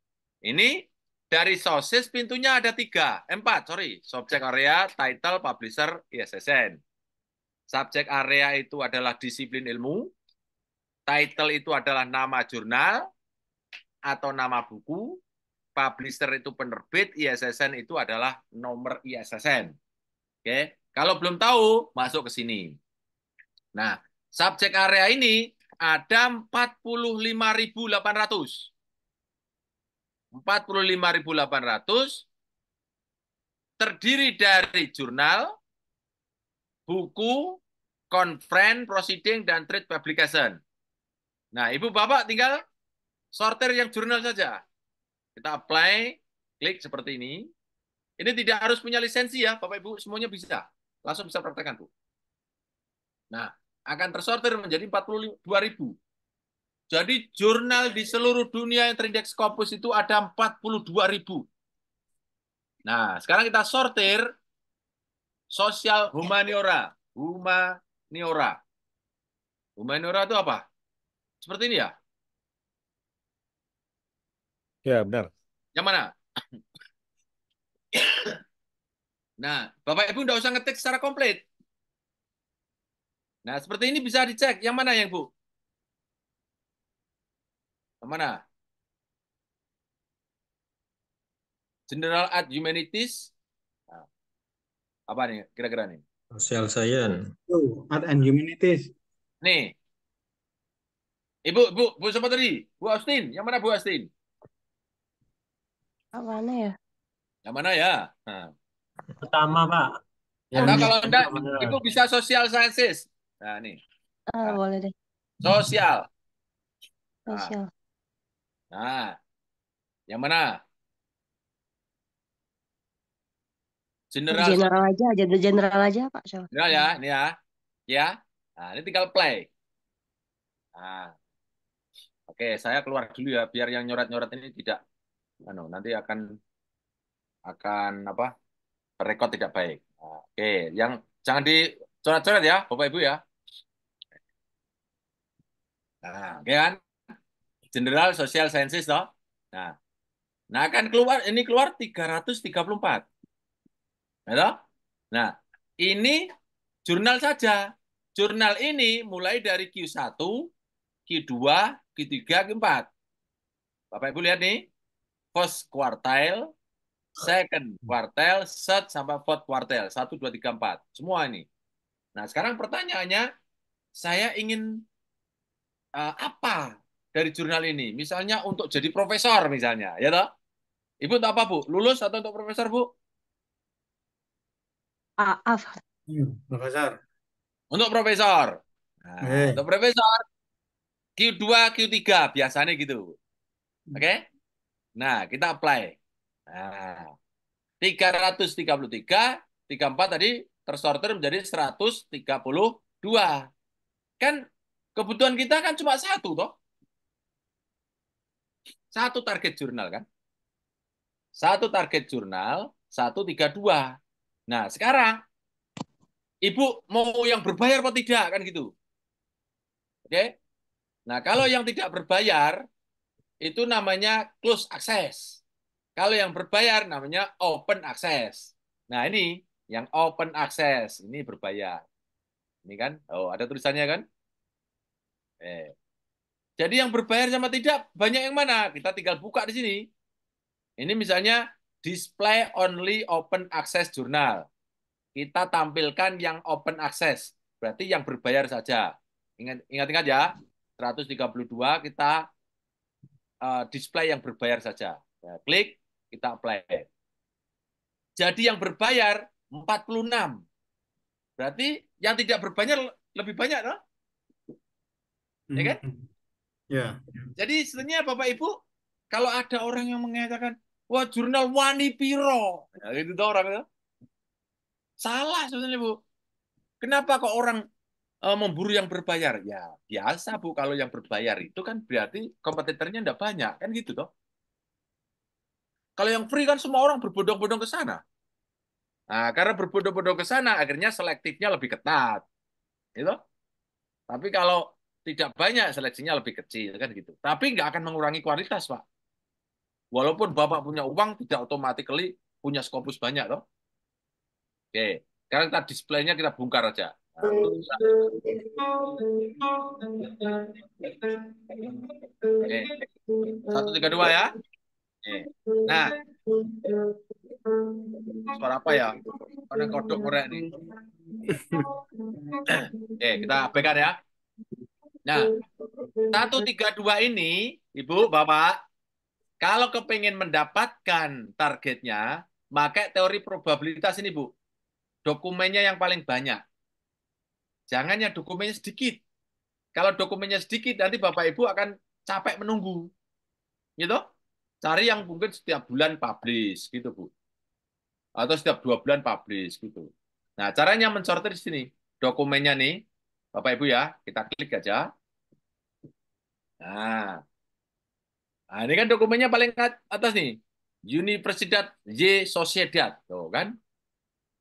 ini dari sosis pintunya ada tiga, empat, sorry. Subjek area, title, publisher, ISSN. Subjek area itu adalah disiplin ilmu, title itu adalah nama jurnal atau nama buku, publisher itu penerbit, ISSN itu adalah nomor ISSN. Oke, kalau belum tahu masuk ke sini. Nah, subjek area ini ada 45.800. 45.800 terdiri dari jurnal, buku, conference, proceeding, dan trade publication. Nah, Ibu Bapak tinggal sortir yang jurnal saja. Kita apply, klik seperti ini. Ini tidak harus punya lisensi ya, Bapak Ibu, semuanya bisa. Langsung bisa praktekkan, Bu. Nah, akan tersortir menjadi 42 ribu. Jadi jurnal di seluruh dunia yang terindeks Scopus itu ada 42 ribu. Nah, sekarang kita sortir sosial humaniora. Humaniora. Humaniora itu apa? Seperti ini ya? Ya, benar. Yang mana? nah, Bapak Ibu nggak usah ngetik secara komplit. Nah, seperti ini bisa dicek. Yang mana yang Bu? Yang mana? General Art Humanities. Nah, apa nih kira-kira nih? Social Science. Oh, Art and Humanities. Nih. Ibu, Bu, Bu siapa tadi? Bu Austin. Yang mana Bu Austin? Yang mana ya? Yang mana ya? Nah. Pertama, Pak. Ya, nah, kalau enggak, Ibu bisa social sciences. Nah, ini. Ah, nah. boleh deh. Sosial. Sosial. Nah. nah. Yang mana? General. General aja, jadi general aja, Pak. General ya, ini ya. Ya. Nah, ini tinggal play. Nah. Oke, saya keluar dulu ya, biar yang nyorot-nyorot ini tidak anu, nanti akan akan apa rekod tidak baik. Nah, oke, yang jangan dicoret-coret ya, Bapak Ibu ya. Nah, oke kan? General Social Sciences toh. Nah, nah akan keluar ini keluar 334. ratus ya toh? Nah, ini jurnal saja. Jurnal ini mulai dari Q1, Q2, Q3, Q4. Bapak Ibu lihat nih first quartile, second hmm. quartile, third sampai fourth quartile. Satu, dua, tiga, empat. Semua ini. Nah, sekarang pertanyaannya, saya ingin uh, apa dari jurnal ini? Misalnya untuk jadi profesor misalnya, ya toh? Ibu untuk apa, Bu? Lulus atau untuk profesor, Bu? Uh, hmm, profesor. Untuk profesor. Nah, hey. Eh. Untuk profesor, Q2, Q3 biasanya gitu. Oke? Okay? Nah, kita apply. Nah, 333, 34 tadi tersorter menjadi 132. Kan kebutuhan kita kan cuma satu toh. Satu target jurnal kan. Satu target jurnal, 132. Nah, sekarang Ibu mau yang berbayar atau tidak kan gitu. Oke. Nah, kalau yang tidak berbayar itu namanya close access. Kalau yang berbayar namanya open access. Nah ini yang open access ini berbayar. Ini kan, oh ada tulisannya kan? Eh. Jadi yang berbayar sama tidak banyak yang mana? Kita tinggal buka di sini. Ini misalnya display only open access jurnal. Kita tampilkan yang open access, berarti yang berbayar saja. Ingat ingat, ingat ya, 132 kita Eh, display yang berbayar saja. Ya, klik, kita apply. Jadi yang berbayar 46. Berarti yang tidak berbayar lebih banyak, no? Ya hmm, kan? Hmm. Ya. Jadi sebenarnya Bapak Ibu, kalau ada orang yang mengatakan, wah jurnal wani piro, ya, gitu orang no? Salah sebenarnya Bu. Kenapa kok orang Eh, memburu yang berbayar. Ya biasa Bu, kalau yang berbayar itu kan berarti kompetitornya tidak banyak. Kan gitu toh. Kalau yang free kan semua orang berbondong-bondong ke sana. Nah, karena berbondong-bondong ke sana, akhirnya selektifnya lebih ketat. Gitu. Tapi kalau tidak banyak, seleksinya lebih kecil. kan gitu. Tapi nggak akan mengurangi kualitas, Pak. Walaupun Bapak punya uang, tidak otomatis punya skopus banyak. Toh. Oke, karena kita displaynya kita bongkar aja. Satu tiga dua ya. Nah, suara apa ya? ada kodok korek nih. Oke, kita abaikan ya. Nah, satu tiga dua ini, Ibu, Bapak, kalau kepingin mendapatkan targetnya, maka teori probabilitas ini, Bu. Dokumennya yang paling banyak. Jangan yang dokumennya sedikit. Kalau dokumennya sedikit, nanti Bapak Ibu akan capek menunggu. Gitu? Cari yang mungkin setiap bulan publish, gitu Bu. Atau setiap dua bulan publish, gitu. Nah, caranya mensortir di sini. Dokumennya nih, Bapak Ibu ya, kita klik aja. Nah, nah ini kan dokumennya paling atas nih. Universidad Y Sociedad, tuh kan.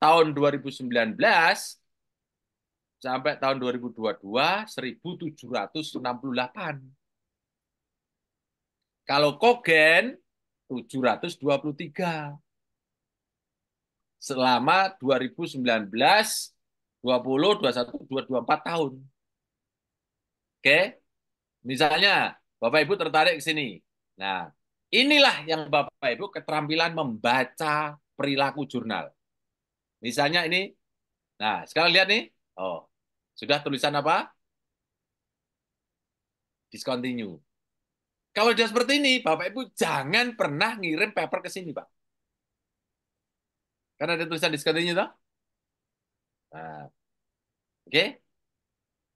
Tahun 2019 sampai tahun 2022 1768. Kalau Kogen 723. Selama 2019 20, 21, 224 tahun. Oke? Misalnya, Bapak Ibu tertarik ke sini. Nah, inilah yang Bapak Ibu keterampilan membaca perilaku jurnal. Misalnya ini. Nah, sekarang lihat nih. Oh, sudah tulisan apa? Discontinue. Kalau dia seperti ini, Bapak Ibu jangan pernah ngirim paper ke sini, Pak. Karena ada tulisan discontinue, toh? Nah. Oke? Okay?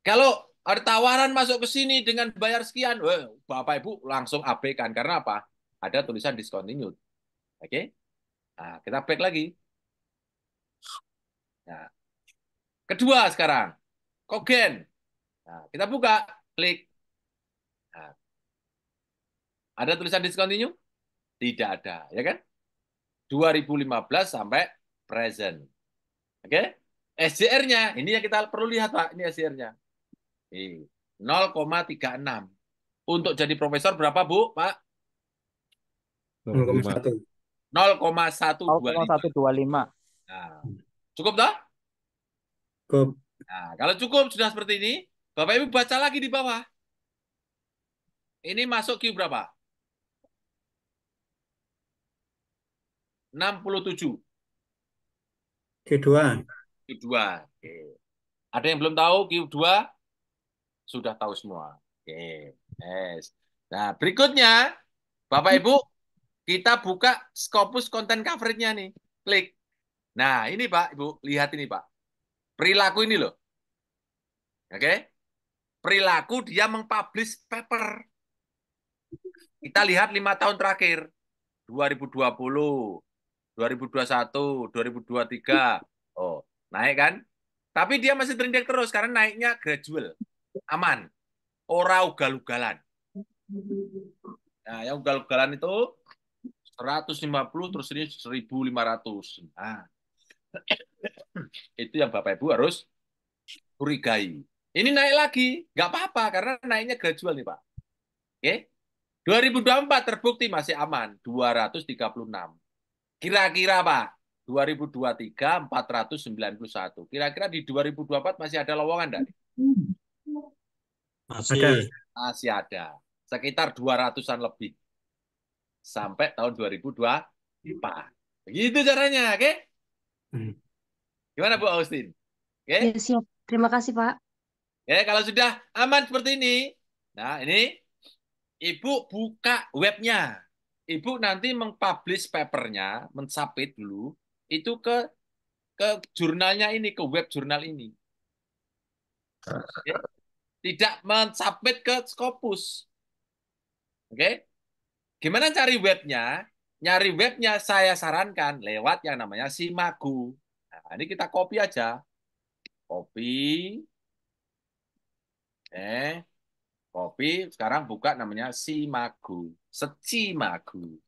Kalau ada tawaran masuk ke sini dengan bayar sekian, Bapak Ibu langsung AB kan. Karena apa? Ada tulisan discontinued. Oke? Okay? Nah, kita back lagi. Nah, kedua sekarang. Kogen. Nah, kita buka, klik. Nah, ada tulisan discontinue? Tidak ada, ya kan? 2015 sampai present. Oke? Okay? SJR-nya, ini yang kita perlu lihat, Pak. Ini SJR-nya. 0,36. Untuk jadi profesor berapa, Bu, Pak? 0,1. 0,125. Nah, cukup, toh? Cukup. Nah, kalau cukup sudah seperti ini, Bapak Ibu baca lagi di bawah. Ini masuk Q berapa? 67. Q2. Q2. Oke. Ada yang belum tahu Q2? Sudah tahu semua. Oke. Yes. Nah, berikutnya Bapak Ibu, kita buka Scopus konten coverage-nya nih. Klik. Nah, ini Pak, Ibu, lihat ini Pak. Perilaku ini loh. Oke? Okay? Perilaku dia mengpublish paper. Kita lihat lima tahun terakhir. 2020, 2021, 2023. Oh, naik kan? Tapi dia masih terindek terus karena naiknya gradual. Aman. Ora ugal-ugalan. Nah, yang ugal-ugalan itu 150 terus ini 1500. Nah, itu yang Bapak Ibu harus curigai. Ini naik lagi, nggak apa-apa karena naiknya gradual nih Pak. Oke, 2024 terbukti masih aman 236. Kira-kira Pak 2023 491. Kira-kira di 2024 masih ada lowongan dari? Masih. Masih ada. Sekitar 200-an lebih. Sampai tahun 2024. Begitu caranya, oke? Okay? Hmm. Gimana Bu Austin? Oke. Okay? Ya, siap. Terima kasih Pak. Ya, kalau sudah aman seperti ini. Nah, ini Ibu buka webnya. Ibu nanti mempublish papernya, mensubmit dulu itu ke ke jurnalnya ini, ke web jurnal ini. Okay? Tidak mensubmit ke Scopus. Oke. Okay? Gimana cari webnya? nyari webnya saya sarankan lewat yang namanya Simagu. Nah, ini kita copy aja. Copy. Eh, copy. Sekarang buka namanya Simagu. Secimagu.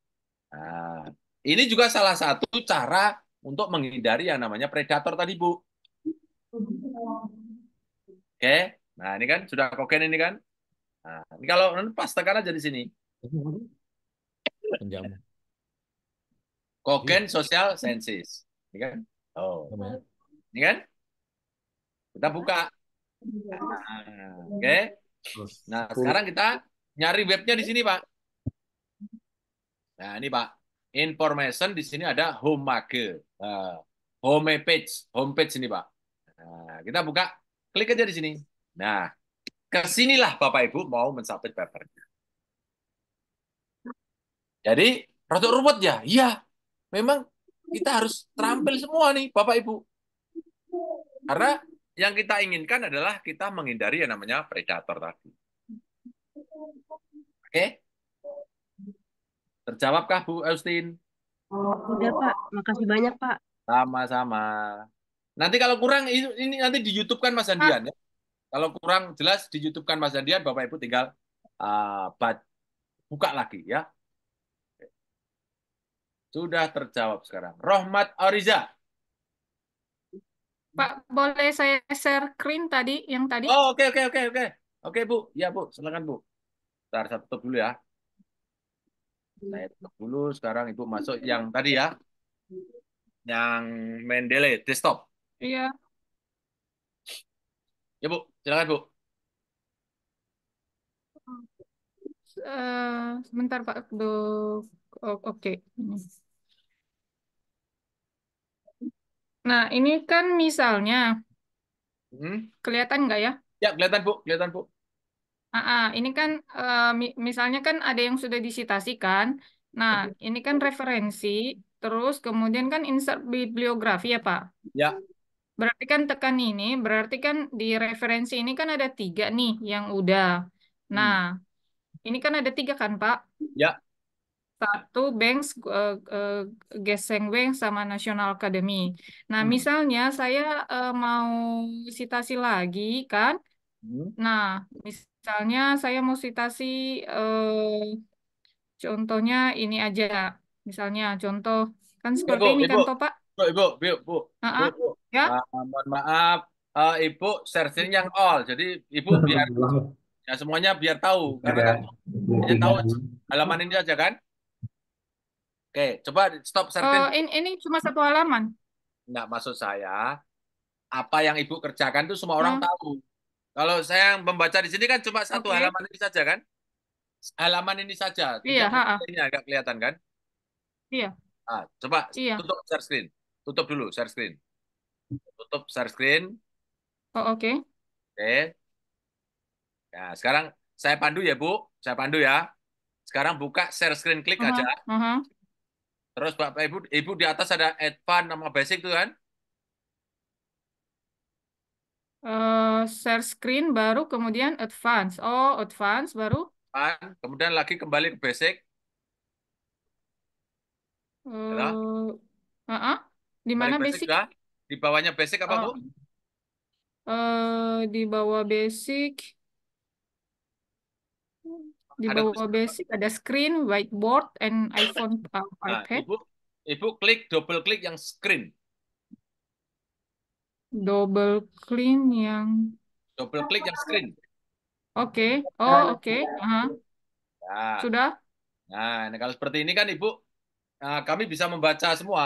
Nah, ini juga salah satu cara untuk menghindari yang namanya predator tadi, Bu. Oke, nah ini kan sudah koken ini kan. Nah, ini kalau pas tekan aja di sini. Penjamu. Koken iya. Social senses, Ini iya kan? Oh. Ini iya, kan? Kita buka. Nah, Oke. Okay. Nah, sekarang kita nyari webnya di sini, Pak. Nah, ini Pak. Information di sini ada home page. Nah, home page, home page ini, Pak. Nah, kita buka, klik aja di sini. Nah, kesinilah Bapak Ibu mau mensubmit papernya. Jadi, rotok rumput ya? Iya memang kita harus terampil semua nih Bapak Ibu. Karena yang kita inginkan adalah kita menghindari yang namanya predator tadi. Oke? Terjawabkah Bu Austin? Oh, udah Pak, makasih banyak Pak. Sama-sama. Nanti kalau kurang ini nanti di YouTube kan Mas Andian ya. Kalau kurang jelas di YouTube kan Mas Andian, Bapak Ibu tinggal uh, buka lagi ya. Sudah terjawab sekarang. Rohmat Oriza. Pak, boleh saya share screen tadi yang tadi? Oh, oke oke oke oke. Oke, Bu. Ya, Bu. Silakan, Bu. Entar saya tutup dulu ya. Saya tutup dulu. Sekarang Ibu masuk yang tadi ya. Yang Mendeley desktop. Iya. Ya, Bu. Silakan, Bu. Uh, sebentar, Pak. Abdul. Oh, oke. Nah, ini kan misalnya hmm? kelihatan nggak ya? Ya, kelihatan Bu, kelihatan Bu. Ah, ah. ini kan eh, misalnya kan ada yang sudah disitasikan. Nah, ini kan referensi, terus kemudian kan insert bibliografi ya, Pak? Ya. Berarti kan tekan ini, berarti kan di referensi ini kan ada tiga nih yang udah. Hmm. Nah, hmm. ini kan ada tiga kan, Pak? Ya satu Banks uh, uh, Geseng bank sama National Academy. Nah, hmm. misalnya saya uh, mau sitasi lagi kan. Hmm. Nah, misalnya saya mau sitasi uh, contohnya ini aja. Misalnya contoh kan seperti ini ibu, kan toh Pak? Ibu, Ibu, Ibu, Bu. Uh -uh. Ibu, ya. Uh, mohon maaf, uh, Ibu searching yang all. Jadi Ibu biar ya semuanya biar tahu karena ya. kan, ya. tahu halaman ini aja kan? Oke, coba stop Uh, ini, ini cuma satu halaman. Enggak, maksud saya apa yang Ibu kerjakan itu semua orang hmm. tahu. Kalau saya yang membaca di sini kan cuma satu okay. halaman ini saja kan? Halaman ini saja. Iya, Ini agak kelihatan kan? Iya. Ah, coba iya. tutup share screen. Tutup dulu share screen. Tutup share screen. Oh, oke. Okay. Oke. Okay. Ya, nah, sekarang saya pandu ya, Bu. Saya pandu ya. Sekarang buka share screen klik uh -huh. aja. Uh -huh. Terus Bapak Ibu, Ibu di atas ada advance nama basic tuh kan? Uh, share screen baru kemudian advance. Oh, advance baru. kemudian lagi kembali ke basic. Uh, uh -uh. Di mana basic? basic? Di bawahnya basic apa, oh. Bu? Uh, di bawah basic di ada bawah basic ada screen, whiteboard, and iPhone, uh, nah, iPad. Ibu, ibu klik, double klik yang screen. Double klik yang. Double klik yang screen. Oke, okay. oh nah, oke, okay. uh -huh. ya. sudah. Nah, kalau seperti ini kan ibu, nah, kami bisa membaca semua.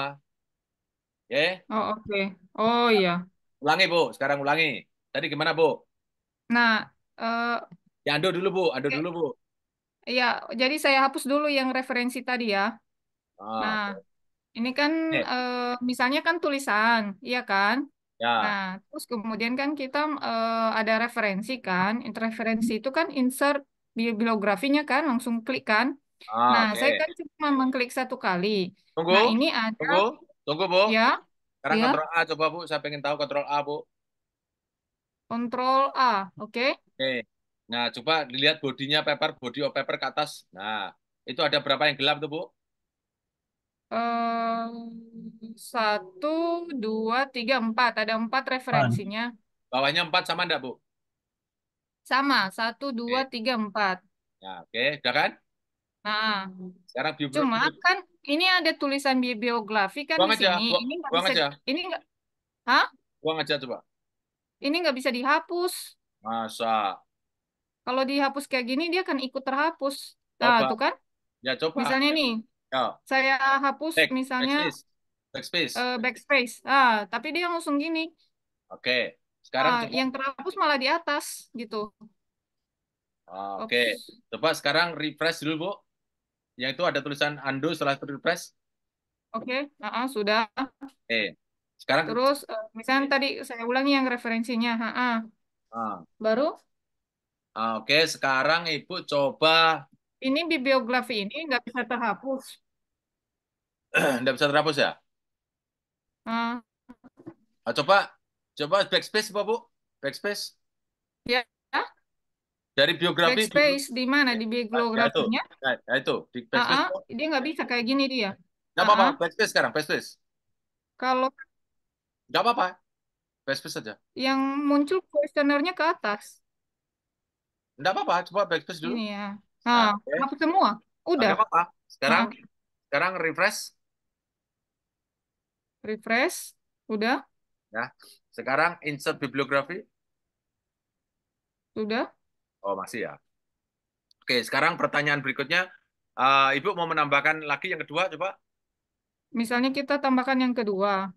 Oke. Okay. Oh oke. Okay. Oh iya. Ulangi bu, sekarang ulangi. Tadi gimana bu? Nah. Uh... Ya Ando dulu bu, Ando okay. dulu bu. Iya, jadi saya hapus dulu yang referensi tadi ya. Ah, Nah, okay. ini kan eh, misalnya kan tulisan, iya kan? Ya. Nah, terus kemudian kan kita eh, ada referensi kan. Referensi itu kan insert bibliografinya kan, langsung klik kan. ah, Nah, saya kan cuma mengklik satu kali. Tunggu, Nah, ini ada tunggu, tunggu Bu. ya, Sekarang ya, kontrol A coba Bu, saya pengen tahu kontrol A Bu. kontrol A, oke? Oke. Nah, coba dilihat bodinya paper, body of paper ke atas. Nah, itu ada berapa yang gelap tuh, Bu? Um, satu, dua, tiga, empat. Ada empat referensinya. Bawahnya empat sama enggak, Bu? Sama. Satu, dua, okay. tiga, empat. Nah, oke. Udah kan? Nah, sekarang bibliografi. Cuma kan ini ada tulisan biografi kan buang di aja, sini. Buang, ini nggak bisa. Aja. Ini enggak, Hah? Buang aja coba. Ini nggak bisa dihapus. Masa? Kalau dihapus kayak gini dia akan ikut terhapus. Nah, tuh kan? Ya, coba. Misalnya nih. Ya. Saya hapus Back, misalnya backspace. Backspace. Uh, backspace. Ah, tapi dia langsung gini. Oke. Sekarang ah, yang terhapus malah di atas gitu. Ah, Oke. Okay. Coba sekarang refresh dulu, Bu. Yang itu ada tulisan undo setelah refresh. Oke, okay. uh -huh, ah, sudah. Oke. Okay. Sekarang terus uh, misalnya tadi saya ulangi yang referensinya, ha ah, ah. -ha. Ah. Baru Ah, oke, sekarang Ibu coba. Ini bibliografi ini nggak bisa terhapus. nggak bisa terhapus ya? Hmm. Ah, coba, coba backspace, Pak Bu. Backspace. Ya. Dari biografi. Backspace di mana? Di nah, biografinya? Nah, itu. Di backspace. Ah, dia nggak bisa kayak gini dia. Nggak apa-apa. Uh Backspace sekarang. Backspace. Kalau. Nggak apa-apa. Backspace saja. Yang muncul kuesionernya ke atas. Enggak apa-apa, coba backspace dulu. Iya. Nah, okay. hapus semua. Udah. Enggak apa-apa. Sekarang ah. sekarang refresh. Refresh. Udah. Ya. Sekarang insert bibliografi. Sudah. Oh, masih ya. Oke, sekarang pertanyaan berikutnya. Uh, Ibu mau menambahkan lagi yang kedua, coba. Misalnya kita tambahkan yang kedua.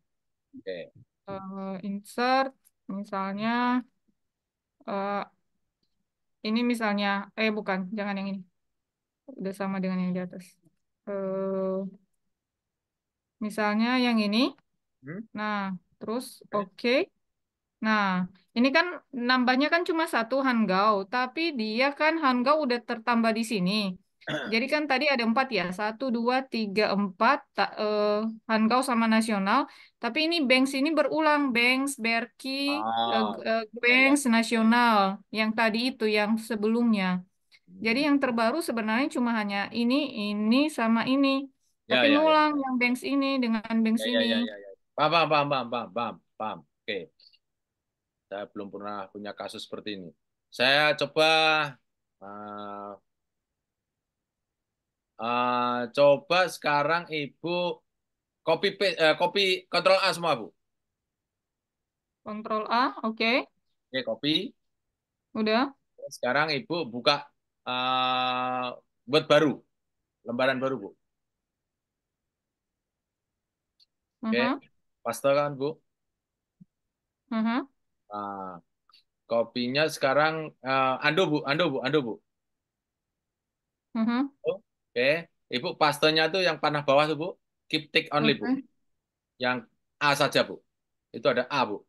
Oke. Okay. Uh, eh, insert, misalnya eh, ini misalnya eh bukan jangan yang ini udah sama dengan yang di atas eh, misalnya yang ini hmm? nah terus oke okay. nah ini kan nambahnya kan cuma satu hangau tapi dia kan hangau udah tertambah di sini Jadi kan tadi ada empat ya, satu, dua, tiga, empat, ta, uh, Hankau sama Nasional. Tapi ini Banks ini berulang, Banks, Berki, oh. uh, Banks, Nasional, yang tadi itu, yang sebelumnya. Jadi hmm. yang terbaru sebenarnya cuma hanya ini, ini, sama ini. Ya, Tapi ya, ngulang ya. yang Banks ini dengan Banks ya, ya, ini. Ya, ya, ya. Paham, paham, paham, paham, paham, paham, paham. Oke. Saya belum pernah punya kasus seperti ini. Saya coba uh, Eh, coba sekarang Ibu copy paste, uh, copy control A semua, Bu. Control A, oke. Okay. Oke, okay, copy. Udah. Sekarang Ibu buka uh, eh, buat baru. Lembaran baru, Bu. Oke. Okay. Uh -huh. Paste kan, Bu? Uh mm-hmm. -huh. Nah, kopinya sekarang uh, Ando, Bu. Ando, Bu. Ando, Bu. Uh mm-hmm. -huh. Oke, Ibu pastenya itu yang panah bawah tuh Bu, keep tick only Bu. Yang A saja Bu. Itu ada A Bu.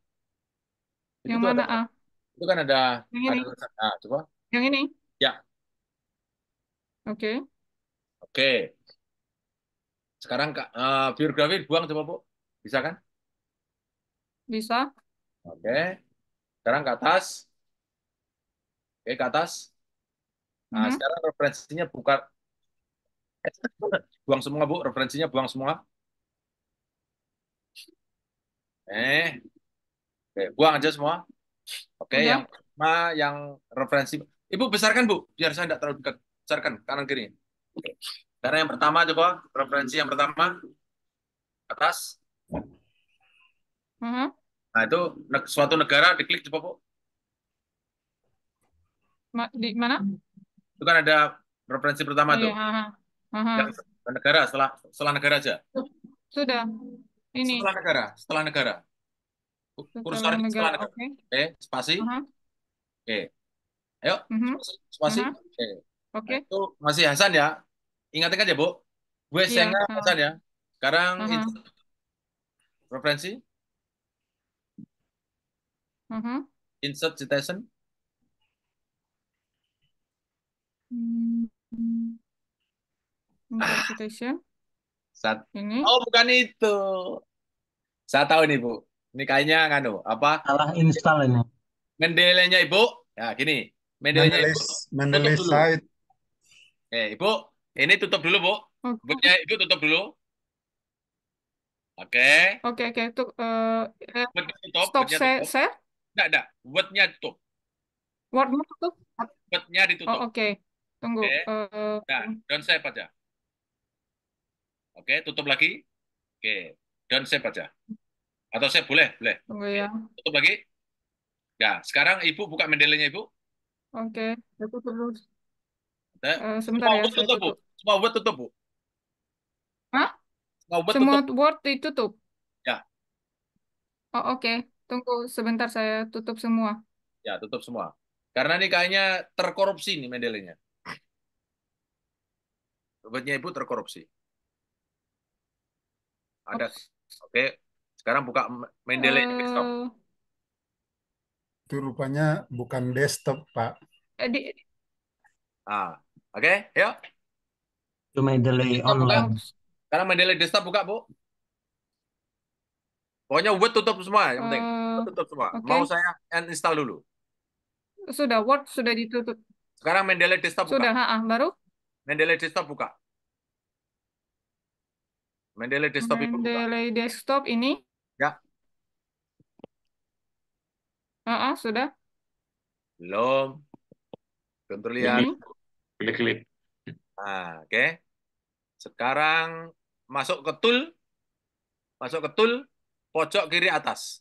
Yang mana ada, A? Itu kan ada, yang ada ini. tulisan A, coba. Yang ini? Ya. Oke. Oke. Sekarang uh, biografi buang coba Bu. Bisa kan? Bisa. Oke. Sekarang ke atas. Oke, ke atas. Nah, mm -hmm. sekarang referensinya buka buang semua, Bu. Referensinya buang semua. Eh. Oke, buang aja semua. Oke, Udah. yang pertama yang referensi. Ibu besarkan, Bu, biar saya tidak terlalu dekat. Besarkan kanan kiri. Karena yang pertama coba referensi yang pertama atas. Mm-hmm. Nah, itu suatu negara diklik coba, Bu. di mana? Itu kan ada referensi pertama oh, tuh. Iya. Jangan mhm. negara, setelah setelah negara aja. Sudah. Ini. Setelah negara, setelah negara. Kursus setelah negara. Setelah negara. Okay. Eh, spasi. Uh mhm. -huh. Oke. Okay. Ayo, mhm. spasi. Uh -huh. Oke. Okay. Okay. Nah, itu masih Hasan ya. Ingat-ingat Bu. Gue yeah. -huh. Hasan ya. Sekarang uh -huh. itu referensi. Uh -huh. Insert citation. Hmm. Bentar, Saat ini. Oh, bukan itu. Saya tahu nih, Bu. Ini kayaknya kan, Bu. Apa? Salah install ini. Mendelenya, Ibu. Ya, gini. Mendelenya, Ibu. Mendelis tutup side. Eh, Ibu. Ini tutup dulu, Bu. Okay. Ibu tutup dulu. Oke. Oke, oke. Okay. eh, eh stop share, tutup. Nggak, Enggak, Word-nya tutup. Word-nya tutup? word ditutup. Oh, oke. Okay. Tunggu. Okay. Uh, eh, nah, don't save aja. Oke, tutup lagi. Oke, dan saya baca. Atau saya boleh, boleh. Oh, ya. Tutup lagi. Ya, sekarang Ibu buka mendelenya Ibu. Oke, okay. tutup dulu. Uh, sebentar Semua ya, Semua tutup, Bu. Semua Word tutup, Bu. Hah? Semua Word Semua tutup. Word ditutup? Ya. Oh, oke. Okay. Tunggu sebentar saya tutup semua. Ya, tutup semua. Karena ini kayaknya terkorupsi nih mendelenya. Obatnya Ibu terkorupsi. Ada. Oke. Okay. Sekarang buka Mendeley uh, desktop. Itu rupanya bukan desktop, Pak. Eh, di... Ah, oke, okay, yuk. Itu Mendeley online. Sekarang Mendeley desktop buka, Bu. Pokoknya Word tutup semua yang penting. Uh, tutup semua. Okay. Mau saya install dulu. Sudah Word sudah ditutup. Sekarang Mendeley desktop buka. Sudah, ha baru. Mendeley desktop buka. Mendeley desktop desktop ini? Ya. Uh -uh, sudah. Belum. Belum lihat, Klik klik. Nah, oke. Okay. Sekarang masuk ke tool. Masuk ke tool pojok kiri atas.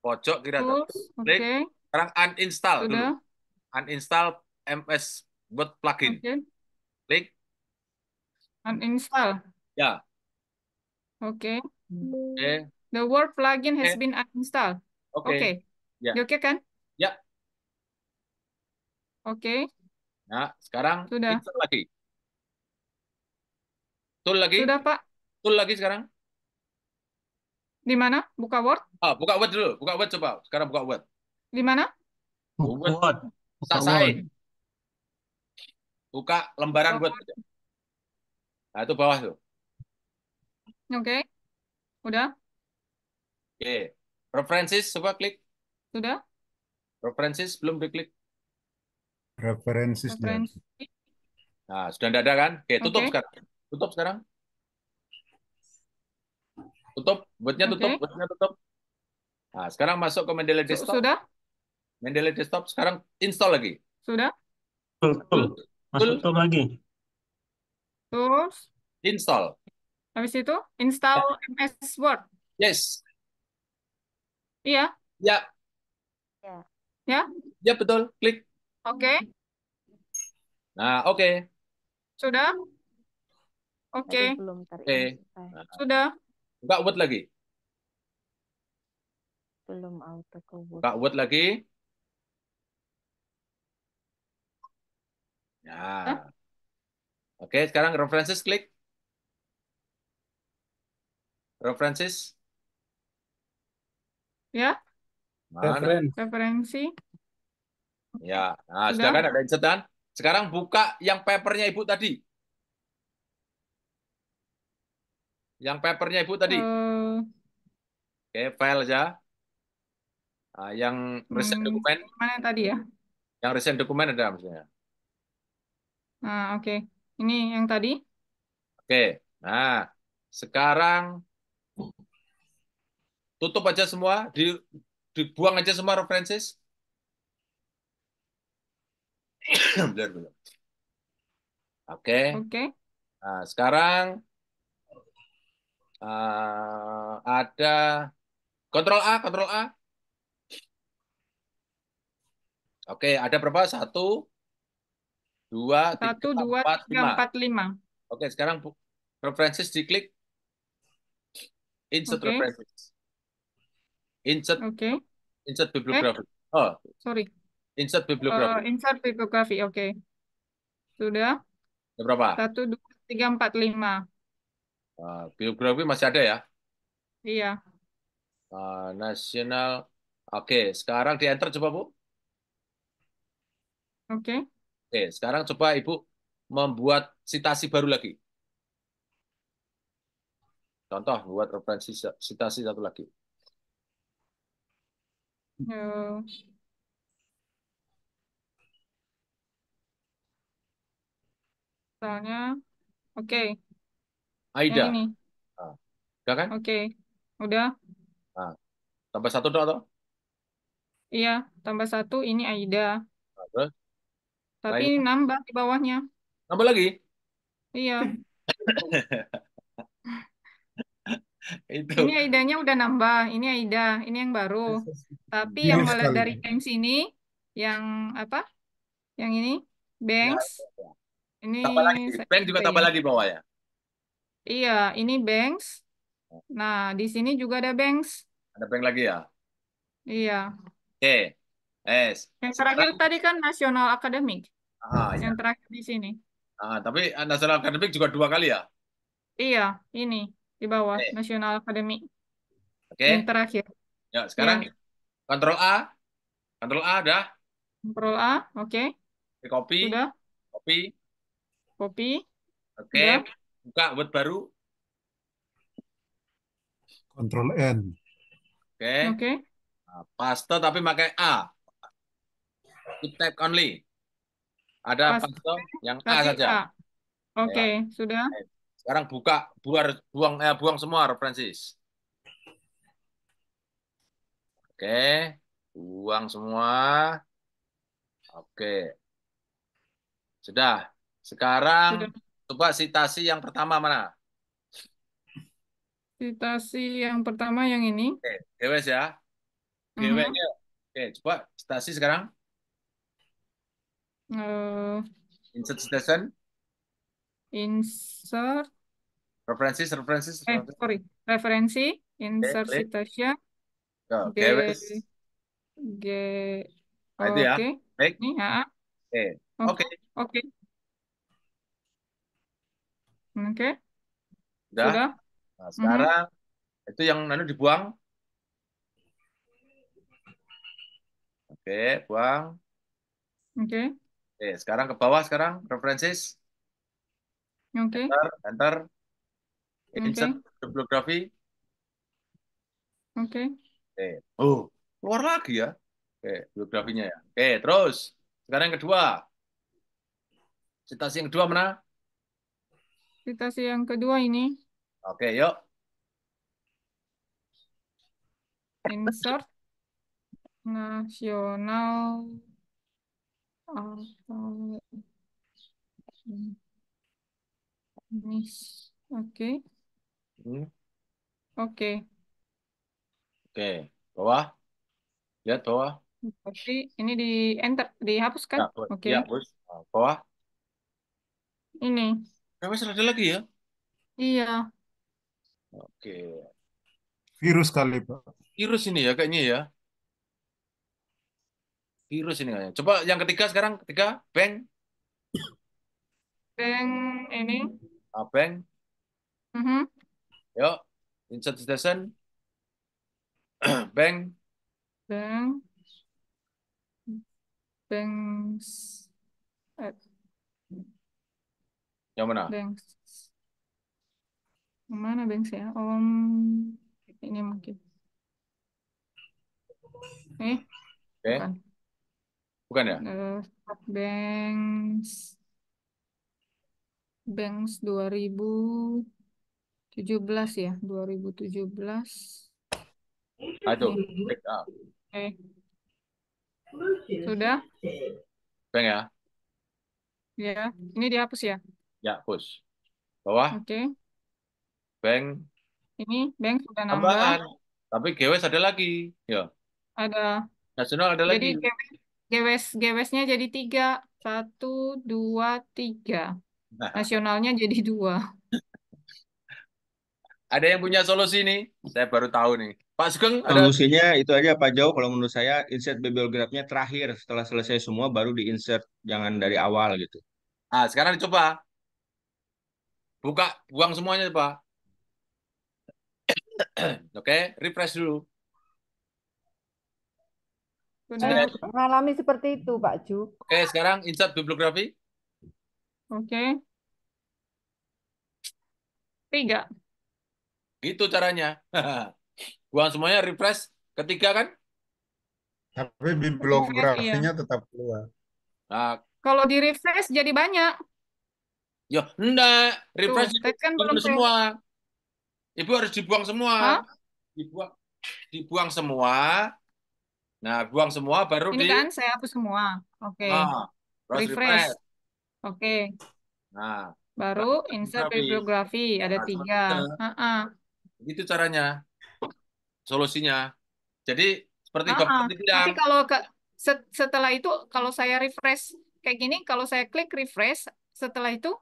Pojok kiri atas. Klik. Okay. Sekarang uninstall sudah. dulu. Uninstall MS Word plugin. Okay. Uninstall. Yeah. Okay. Okay. The word plugin has okay. Eh. been uninstalled. Okay. Okay. Yeah. You okay kan? Ya. Yeah. Oke. Okay. Ya, nah, sekarang Sudah. install lagi. Tool lagi? Sudah, Pak. Tool lagi sekarang? Di mana? Buka Word? Ah, buka Word dulu. Buka Word coba. Sekarang buka Word. Di mana? Buka Word. Buka Selesai. Buka lembaran Buka Word. Nah, itu bawah tuh. Oke. Okay. Udah? Oke. Okay. References, coba klik. Sudah? References belum diklik. References. References. Nah, sudah tidak ada kan? Oke, tutup okay. sekarang. Tutup sekarang. Tutup, buatnya tutup, okay. buatnya tutup. Nah, sekarang masuk ke Mendeley Desktop. Sudah? Mendeley Desktop sekarang install lagi. Sudah? Tutup. Masuk tutup lagi. Terus? Install. Habis itu install MS Word. Yes. Iya. Ya. Ya. Ya. ya betul. Klik. Oke. Okay. Nah, oke. Okay. Sudah? Oke. Okay. belum Oke. Okay. Sudah. Buka Word lagi. Belum auto ke Word. Buka Word lagi. Ya. Hah? Oke, sekarang references klik. References. Ya. Mana? Referensi. Ya, nah, sudah. kan ada insert Sekarang buka yang papernya Ibu tadi. Yang papernya Ibu tadi. Uh... Oke, file aja. Nah, yang recent hmm, dokumen. Mana tadi ya? Yang recent dokumen ada maksudnya. Ah, oke. Okay. Ini yang tadi. Oke. Nah, sekarang tutup aja semua, di, dibuang aja semua referensi. Oke. Oke. Nah, sekarang uh, ada kontrol A, kontrol A. Oke, ada berapa? Satu, dua, satu, tiga, dua, empat, tiga, lima. empat, lima. Oke, sekarang preferences diklik. Insert okay. preferences. Insert. Oke. Okay. Insert bibliografi. Eh, oh. Sorry. Insert bibliografi. Uh, eh, insert bibliografi. Oke. Okay. Sudah. Ada berapa? Satu, dua, tiga, empat, lima. Uh, biografi masih ada ya? Iya. Uh, nasional. Oke, okay. sekarang di enter coba Bu. Oke. Okay. Oke, sekarang coba Ibu membuat citasi baru lagi. Contoh, buat referensi citasi satu lagi. Hmm. Misalnya, oke. Okay. Aida. ini. Nah, udah kan? Oke, okay. udah. Nah, tambah satu dong, atau? Iya, tambah satu ini Aida. Nah, terus? Tapi Lain. nambah di bawahnya. Nambah lagi? Iya. itu. Ini idenya udah nambah, ini aida, ini yang baru. Tapi iya, yang iya mulai dari Banks ini, yang apa? Yang ini Banks. Iya, ini Banks juga tambah ya? lagi bawah ya. Iya, ini Banks. Nah, di sini juga ada Banks. Ada Banks lagi ya? Iya. Oke. Okay. S. Yang terakhir tadi kan nasional akademik. Ah, iya. yang iya. terakhir di sini. Ah, tapi ah, nasional akademik juga dua kali ya? Iya, ini di bawah okay. nasional akademik. Oke. Okay. Yang terakhir. Ya, sekarang ya. kontrol A. Kontrol A dah. Kontrol A, oke. Okay. copy. Sudah. Copy. Copy. Oke. Okay. Buka word baru. Kontrol N. Oke. Okay. Oke. Okay. Ah, paste tapi pakai A to type only. Ada pasto yang A saja. Oke, okay, ya. sudah. Sekarang buka, buar, buang, eh, buang semua referensi. Oke, okay, buang semua. Oke. Okay. Sudah. Sekarang sudah. coba sitasi yang pertama mana? Sitasi yang pertama yang ini. Oke, okay. ya. gwes Uh -huh. Oke, coba sitasi sekarang. Uh, insert station. Insert. Referensi, referensi. Eh, sorry, referensi, insert okay, citation. Oke. G, G, nah, ya. oke. Oke. ya. Oke. Oke. Oke. Oke. Sudah. Nah, sekarang mm -hmm. itu yang nanti dibuang. Oke, okay, buang. Oke. Okay. Oke, sekarang ke bawah sekarang references. Oke. Enter, enter. Insert okay. bibliografi. Oke. Oke. Oh, keluar lagi ya. Oke, biografinya ya. Oke, terus sekarang yang kedua. Citasi yang kedua mana? Citasi yang kedua ini. Oke, yuk. Insert nasional Oke. Oke. Oke, bawah. Lihat bawah. Berarti ini di enter, dihapus kan? Ya, Oke. Ya, nah, bawah. Ini. Ya, masih ada lagi ya? Iya. Oke. Virus kali, Pak. Virus ini ya kayaknya ya virus ini kayaknya. Coba yang ketiga sekarang, ketiga, bank. Bank ini. Ah, bank. Mm -hmm. Yuk, insert station. bank. Bank. Bank. Yang mana? Bank. Yang mana bank ya? Om ini mungkin. Eh, okay. Bukan ya? Uh, Banks. Banks 2017 ya, 2017. Aduh, hmm. break up. Ah. Okay. Eh. Sudah? Bang ya? Ya, ini dihapus ya? Ya, push. Bawah. Oke. Okay. Bank. Ini bank sudah nambah. Tambahan. Tapi GWS ada lagi. Ya. Ada. Nasional ada Jadi, lagi. Jadi GWS-nya jadi tiga. Satu, dua, tiga. Nah. Nasionalnya jadi dua. ada yang punya solusi nih? Saya baru tahu nih. Pak Sugeng, ada... Solusinya itu aja Pak Jauh. Kalau menurut saya, insert bibliografinya terakhir. Setelah selesai semua, baru diinsert. Jangan dari awal gitu. Ah, sekarang dicoba. Buka, buang semuanya, Pak. Oke, okay, refresh dulu mengalami eh, seperti itu, Pak Ju. Oke, sekarang insert bibliografi. Oke. Tiga. Gitu caranya. Buang semuanya refresh ketiga kan? Tapi bibliografinya iya. tetap keluar. Nah, kalau di refresh jadi banyak. Ya, enggak. Refresh Tuh, kan belum semua. Ibu harus dibuang semua. Hah? Dibuang dibuang semua, Nah, buang semua baru Ini di... kan saya hapus semua. Oke. Okay. Nah, refresh. refresh. Oke. Okay. Nah. Baru insert bibliografi. Ada nah, tiga. Uh -uh. Itu caranya. Solusinya. Jadi, seperti uh -uh. tapi kalau ke, setelah itu, kalau saya refresh kayak gini, kalau saya klik refresh, setelah itu,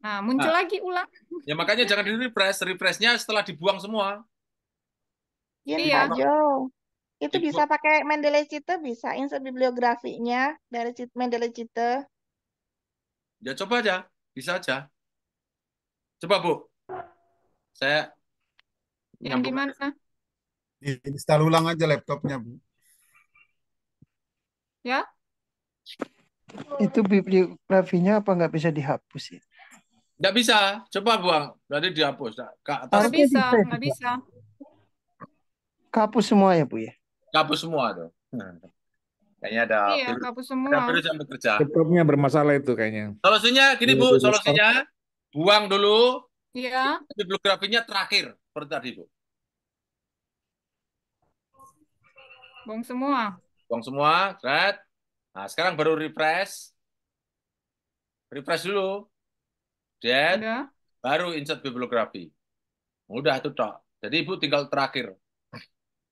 nah muncul nah. lagi ulang. Ya makanya jangan di-refresh. Refreshnya setelah dibuang semua. Ya, iya. Itu bisa pakai Mendeley Cite bisa, insert bibliografinya dari Mendeley Cite. Ya coba aja, bisa aja. Coba Bu. Saya yang dimana? gimana? Install ulang aja laptopnya Bu. Ya? Itu bibliografinya apa nggak bisa dihapus ya? Nggak bisa, coba buang. Berarti dihapus. Nggak bisa, ya, nggak ya? bisa. Kapus semua ya Bu ya? Kapus semua tuh. Hmm. Kayaknya ada iya, virus, semua. Ada virus yang bekerja. Laptopnya bermasalah itu kayaknya. Solusinya gini Bu, iya, solusinya buang dulu. Iya. Bibliografinya terakhir seperti tadi Bu. Buang semua. Buang semua, thread. Nah, sekarang baru refresh. Refresh dulu. dan baru insert bibliografi. Mudah itu, Cok. Jadi Ibu tinggal terakhir.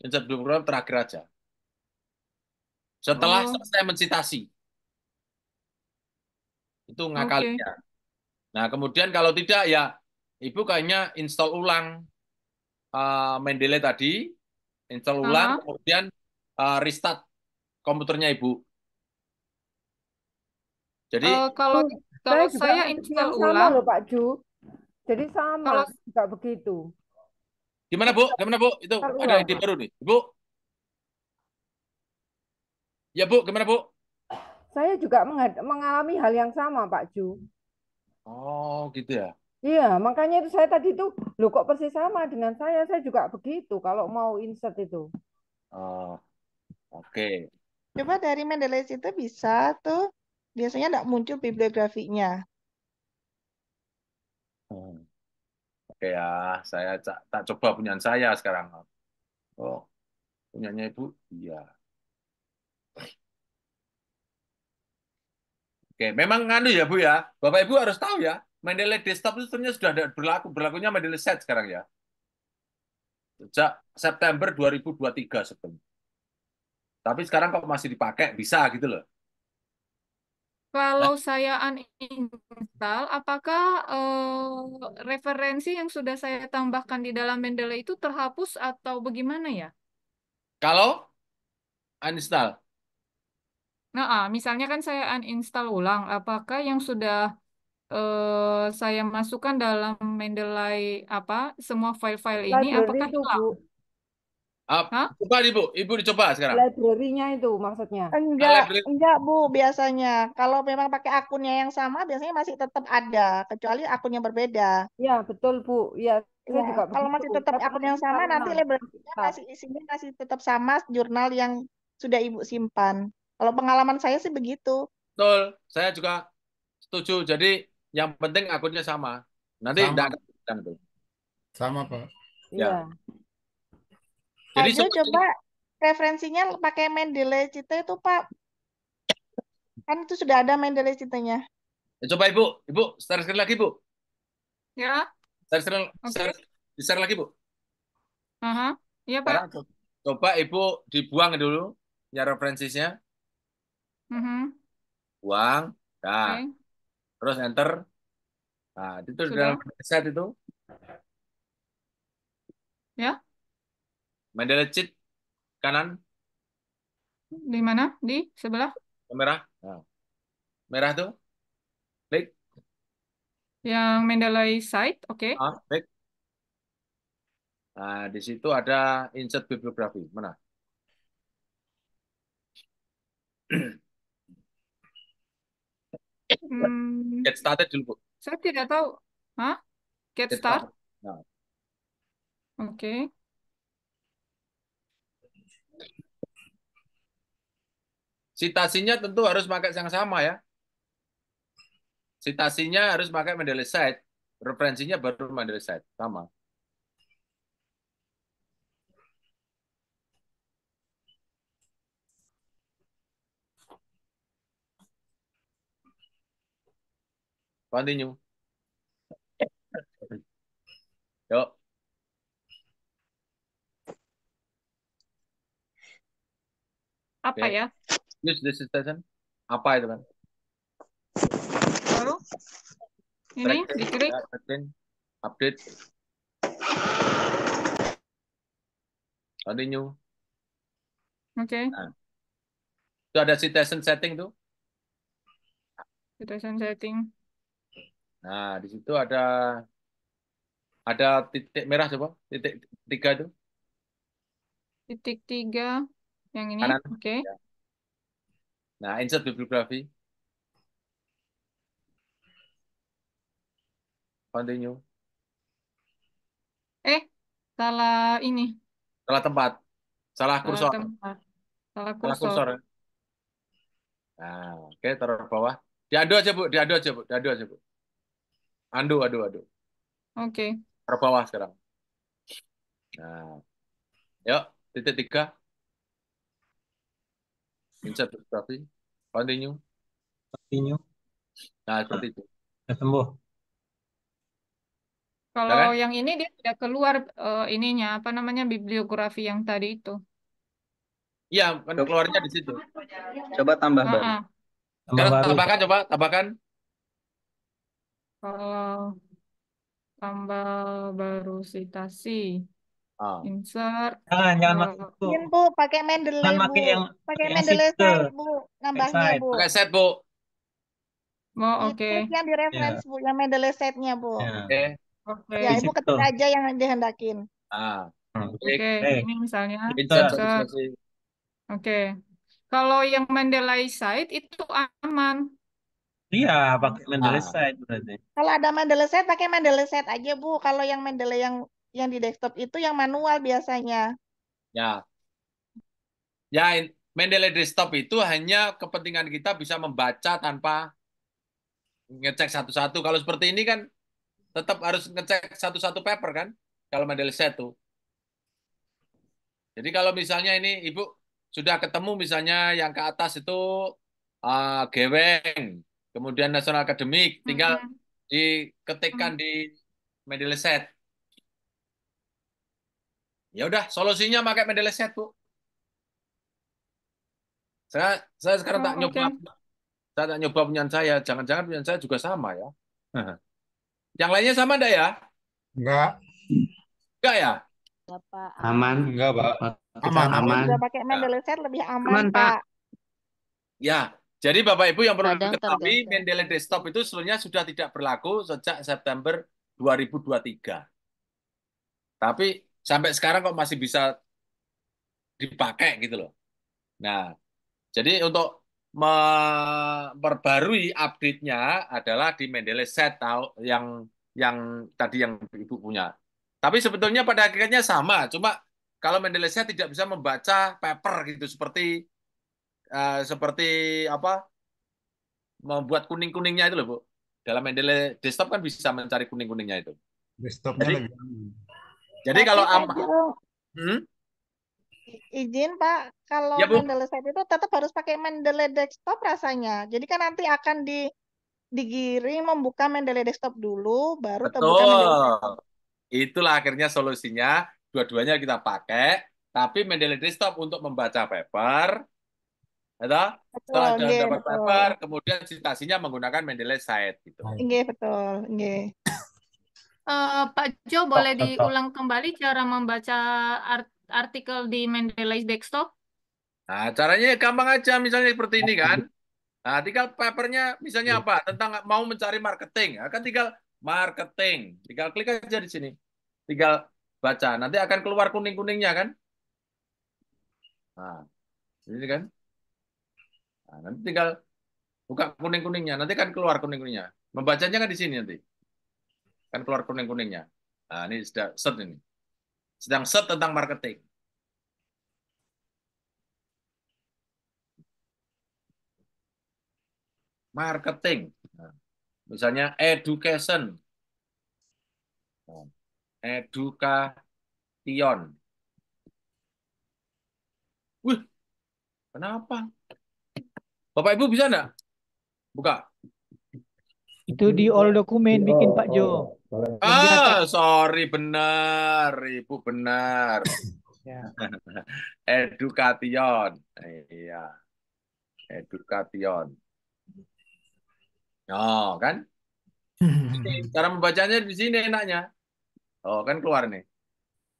Insert sebelum program terakhir aja. Setelah oh. selesai mensitasi. Itu ngakalinya. Okay. Nah, kemudian kalau tidak ya Ibu kayaknya install ulang uh, Mendeley tadi, install ulang, uh -huh. kemudian uh, restart komputernya Ibu. Jadi uh, eh, kalau kalau saya, saya install ulang, sama loh Pak Ju. Jadi sama kalau, juga begitu. Gimana Bu? Gimana Bu? Itu Terulang. ada ide baru nih. Bu? Ya Bu, gimana Bu? Saya juga mengalami hal yang sama Pak Ju. Oh gitu ya? Iya, makanya itu saya tadi itu lo kok persis sama dengan saya. Saya juga begitu kalau mau insert itu. Oh, oke. Okay. Coba dari Mendeleev itu bisa tuh biasanya tidak muncul bibliografinya. Hmm. Oke ya, saya tak coba punya saya sekarang. Oh, punyanya ibu? Iya. Oke, memang nganu ya bu ya, bapak ibu harus tahu ya, Mendeley Desktop itu sebenarnya sudah ada berlaku, berlakunya Mendeley Set sekarang ya. Sejak September 2023 sebenarnya. Tapi sekarang kok masih dipakai, bisa gitu loh. Kalau saya uninstall, apakah uh, referensi yang sudah saya tambahkan di dalam Mendeley itu terhapus atau bagaimana ya? Kalau uninstall? Nah, ah, misalnya kan saya uninstall ulang, apakah yang sudah uh, saya masukkan dalam Mendeley apa semua file-file ini, apakah hilang? Bu apa? Hah? Coba Ibu, Ibu dicoba sekarang. Library-nya itu maksudnya. Enggak, nah, enggak Bu, biasanya. Kalau memang pakai akunnya yang sama, biasanya masih tetap ada, kecuali akunnya berbeda. Iya betul Bu. iya. ya. kalau masih tetap akun yang kan sama, nanti library masih isinya masih tetap sama jurnal yang sudah Ibu simpan. Kalau pengalaman saya sih begitu. Betul, saya juga setuju. Jadi yang penting akunnya sama. Nanti tidak ada tuh. Sama Pak. Iya. ya. Jadi Ayo coba referensinya pakai Mendeley cita itu Pak. Kan itu sudah ada Mendeley Citenya. Ya, coba Ibu, Ibu, share sekali lagi Bu. Ya. Share, share, share, share lagi Bu. Aha, uh -huh. iya Pak. Sekarang, coba Ibu dibuang dulu ya referensinya. Uh mhm. -huh. Buang, nah. Okay. Terus enter. Nah, itu sudah dalam set itu. Ya. Cid, kanan. Di mana? Di sebelah? Merah. Nah. Merah tuh. Klik. Yang Mendeley side, oke. Okay. Ah, Nah, di situ ada insert bibliografi. Mana? Hmm. Get started dulu, Bu. Saya tidak tahu. Hah? Get, Get start? start. Nah. Oke. Okay. Citasinya tentu harus pakai yang sama ya. Citasinya harus pakai Mendeley set, referensinya baru Mendeley set, sama. Continue. Yuk. Apa okay. ya? is present. apa itu kan? Baru ini diklik. Ya, Update. Continue. new. Oke. Okay. Nah. Itu ada citation setting tuh. Citation setting. Nah, di situ ada ada titik merah coba, titik tiga tuh. Titik tiga yang ini, oke. Okay. Ya. Nah, insert bibliografi. Continue. Eh, salah ini. Salah tempat. Salah, salah kursor. Tempat. Salah kursor. Salah kursor. Nah, oke, okay, taruh bawah. Diadu aja, Bu. Diadu aja, Bu. Diadu aja, Bu. Andu, adu, adu. Oke. Okay. Taruh bawah sekarang. Nah. Yuk, titik tiga tapi Continue. Continue. Nah, seperti itu. Sudah sembuh. Kalau Jangan? yang ini dia tidak keluar uh, ininya apa namanya bibliografi yang tadi itu. Iya, kan keluarnya di situ. Coba tambah baru. Ah, ah. tambah baru. Tambahkan coba, tambahkan. Kalau tambah baru sitasi. Oh. Ah. Insert. Jangan, jangan masuk Bu. Bu, pakai Mendeley, jangan Bu. Pakai yang Mendeley side, Bu. Nambahnya, Bu. Pakai set, Bu. Oh, oke. Okay. Yang di reference, yeah. Bu, yang Mendeley setnya, Bu. Ya. Oke. Yeah. Okay. Okay. Ya, Ibu ketik aja yang dihendakin. Ah. Hmm. Oke, okay. Eh. ini misalnya insert. Oke. Okay. Kalau yang Mendeley side itu aman. Iya, pakai Mendeley ah. side berarti. Kalau ada Mendeley side pakai Mendeley side aja, Bu. Kalau yang Mendeley yang yang di desktop itu yang manual biasanya. Ya. Ya, Mendeley desktop itu hanya kepentingan kita bisa membaca tanpa ngecek satu-satu. Kalau seperti ini kan tetap harus ngecek satu-satu paper kan? Kalau Mendeley itu. Jadi kalau misalnya ini Ibu sudah ketemu misalnya yang ke atas itu uh, Geweng, kemudian Nasional Akademik, tinggal mm -hmm. diketikkan mm -hmm. di Mendeley set. Ya udah, solusinya pakai set, Bu. Saya saya sekarang oh, tak nyoba. Okay. Saya tak nyoba punya saya, jangan-jangan punya saya juga sama ya. Yang lainnya sama enggak ya? Enggak. Enggak ya? Bapak. Aman. Enggak, Pak. Aman, aman. Sudah pakai set lebih aman, aman Pak. Pak. Ya, jadi Bapak Ibu yang perlu Kadang diketahui, Mendeley Desktop itu seluruhnya sudah tidak berlaku sejak September 2023. Tapi sampai sekarang kok masih bisa dipakai gitu loh. Nah, jadi untuk memperbarui update-nya adalah di Mendeley set yang yang tadi yang Ibu punya. Tapi sebetulnya pada akhirnya sama, cuma kalau Mendeley set tidak bisa membaca paper gitu seperti uh, seperti apa membuat kuning-kuningnya itu loh, Bu. Dalam Mendeley desktop kan bisa mencari kuning-kuningnya itu. Desktopnya jadi Tapi kalau apa? Hmm? Izin Pak, kalau ya, Mendeley set itu tetap harus pakai Mendeley desktop rasanya. Jadi kan nanti akan di digiring membuka Mendeley desktop dulu, baru Betul. terbuka Itulah akhirnya solusinya. Dua-duanya kita pakai, tapi Mendeley desktop untuk membaca paper, Betul? Ya Setelah betul, dapat paper, kemudian citasinya menggunakan Mendeley site gitu. Iya, betul. Iya. Eh, Pak Jo, boleh stop, stop, stop. diulang kembali cara membaca art artikel di Mendeley's desktop? Nah, caranya gampang aja, misalnya seperti ini kan. Nah, tinggal papernya misalnya iya. apa? Tentang mau mencari marketing. akan nah, tinggal marketing. Tinggal klik aja di sini. Tinggal baca. Nanti akan keluar kuning-kuningnya kan. Nah, ini kan. Nah, nanti tinggal buka kuning-kuningnya. Nanti akan keluar kuning-kuningnya. Membacanya kan di sini nanti. Kan keluar kuning-kuningnya. Nah, ini sedang set ini. Sedang set tentang marketing. Marketing. Nah, misalnya education. Nah, education. Wih, kenapa? Bapak Ibu bisa enggak? Buka. Itu di all dokumen bikin Pak Jo. Ah, kan sorry benar, Ibu benar. Ya. Edukation. Iya. Edukation. Oh, kan? Cara membacanya di sini enaknya. Oh, kan keluar nih.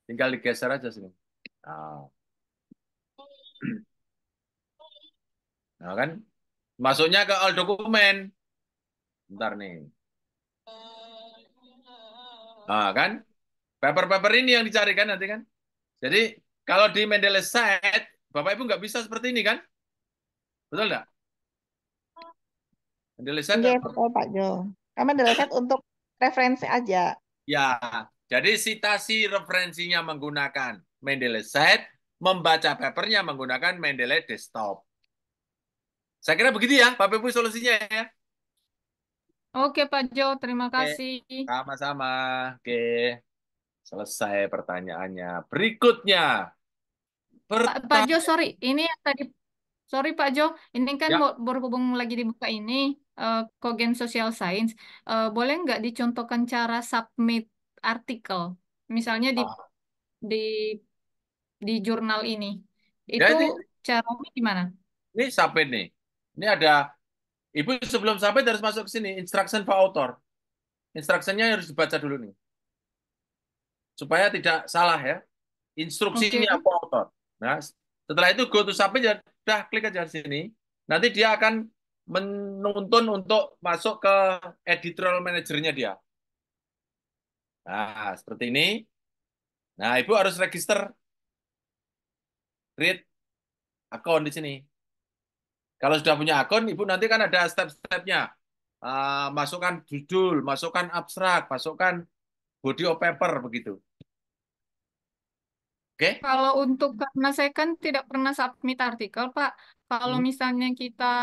Tinggal digeser aja sini. Oh. oh, kan? Masuknya ke all dokumen. Bentar nih. Nah, kan? Paper-paper ini yang dicari kan nanti kan? Jadi kalau di Mendeley set, Bapak Ibu nggak bisa seperti ini kan? Betul nggak? Mendeley set. Iya, betul Pak Jo. Kan Mendeley set untuk referensi aja. Ya, jadi sitasi referensinya menggunakan Mendeley set, membaca papernya menggunakan Mendeley desktop. Saya kira begitu ya, Bapak Ibu solusinya ya. Oke, Pak Jo, terima Oke, kasih. sama-sama. Oke, selesai pertanyaannya. Berikutnya, Pak, Pak Jo, sorry, ini yang tadi, sorry Pak Jo, ini kan ya, berhubung lagi dibuka ini, uh, Kogen Social Science, Eh, boleh nggak dicontohkan cara submit artikel, misalnya di ah, di di jurnal ini, ya itu ini caranya gimana? ini sampai nih. Ini ada Ibu sebelum sampai harus masuk ke sini, instruction for author. instruksinya harus dibaca dulu nih. Supaya tidak salah ya. Instruksinya okay. for author. Nah, setelah itu go to sampai ya. sudah klik aja di sini. Nanti dia akan menuntun untuk masuk ke editorial manajernya dia. Nah, seperti ini. Nah, Ibu harus register create account di sini. Kalau sudah punya akun, Ibu nanti kan ada step-stepnya. Uh, masukkan judul, masukkan abstrak, masukkan body of paper begitu. Oke. Okay? Kalau untuk karena saya kan tidak pernah submit artikel, Pak. Kalau hmm. misalnya kita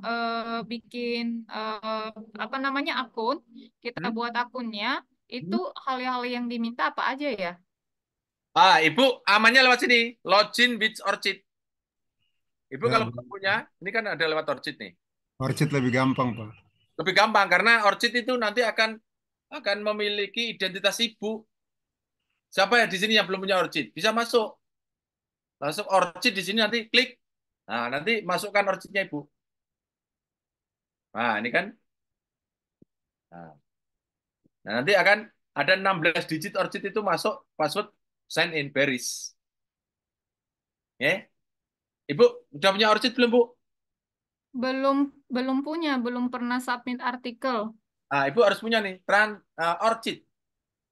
uh, bikin uh, apa namanya akun, kita hmm. buat akunnya, itu hmm. hal-hal hmm. yang diminta apa aja ya? Ah, Ibu amannya lewat sini. Login with Orchid. Ibu ya. kalau punya, ini kan ada lewat orchid nih. Orchid lebih gampang, Pak. Lebih gampang karena orchid itu nanti akan akan memiliki identitas ibu. Siapa ya di sini yang belum punya orchid? Bisa masuk. Masuk orchid di sini nanti klik. Nah, nanti masukkan orchidnya ibu. Nah, ini kan. Nah, nah nanti akan ada 16 digit orchid itu masuk password sign in Paris. Ya. Yeah. Ibu udah punya orchid belum, Bu? Belum belum punya, belum pernah submit artikel. Ah Ibu harus punya nih, tran uh, ah, orchid.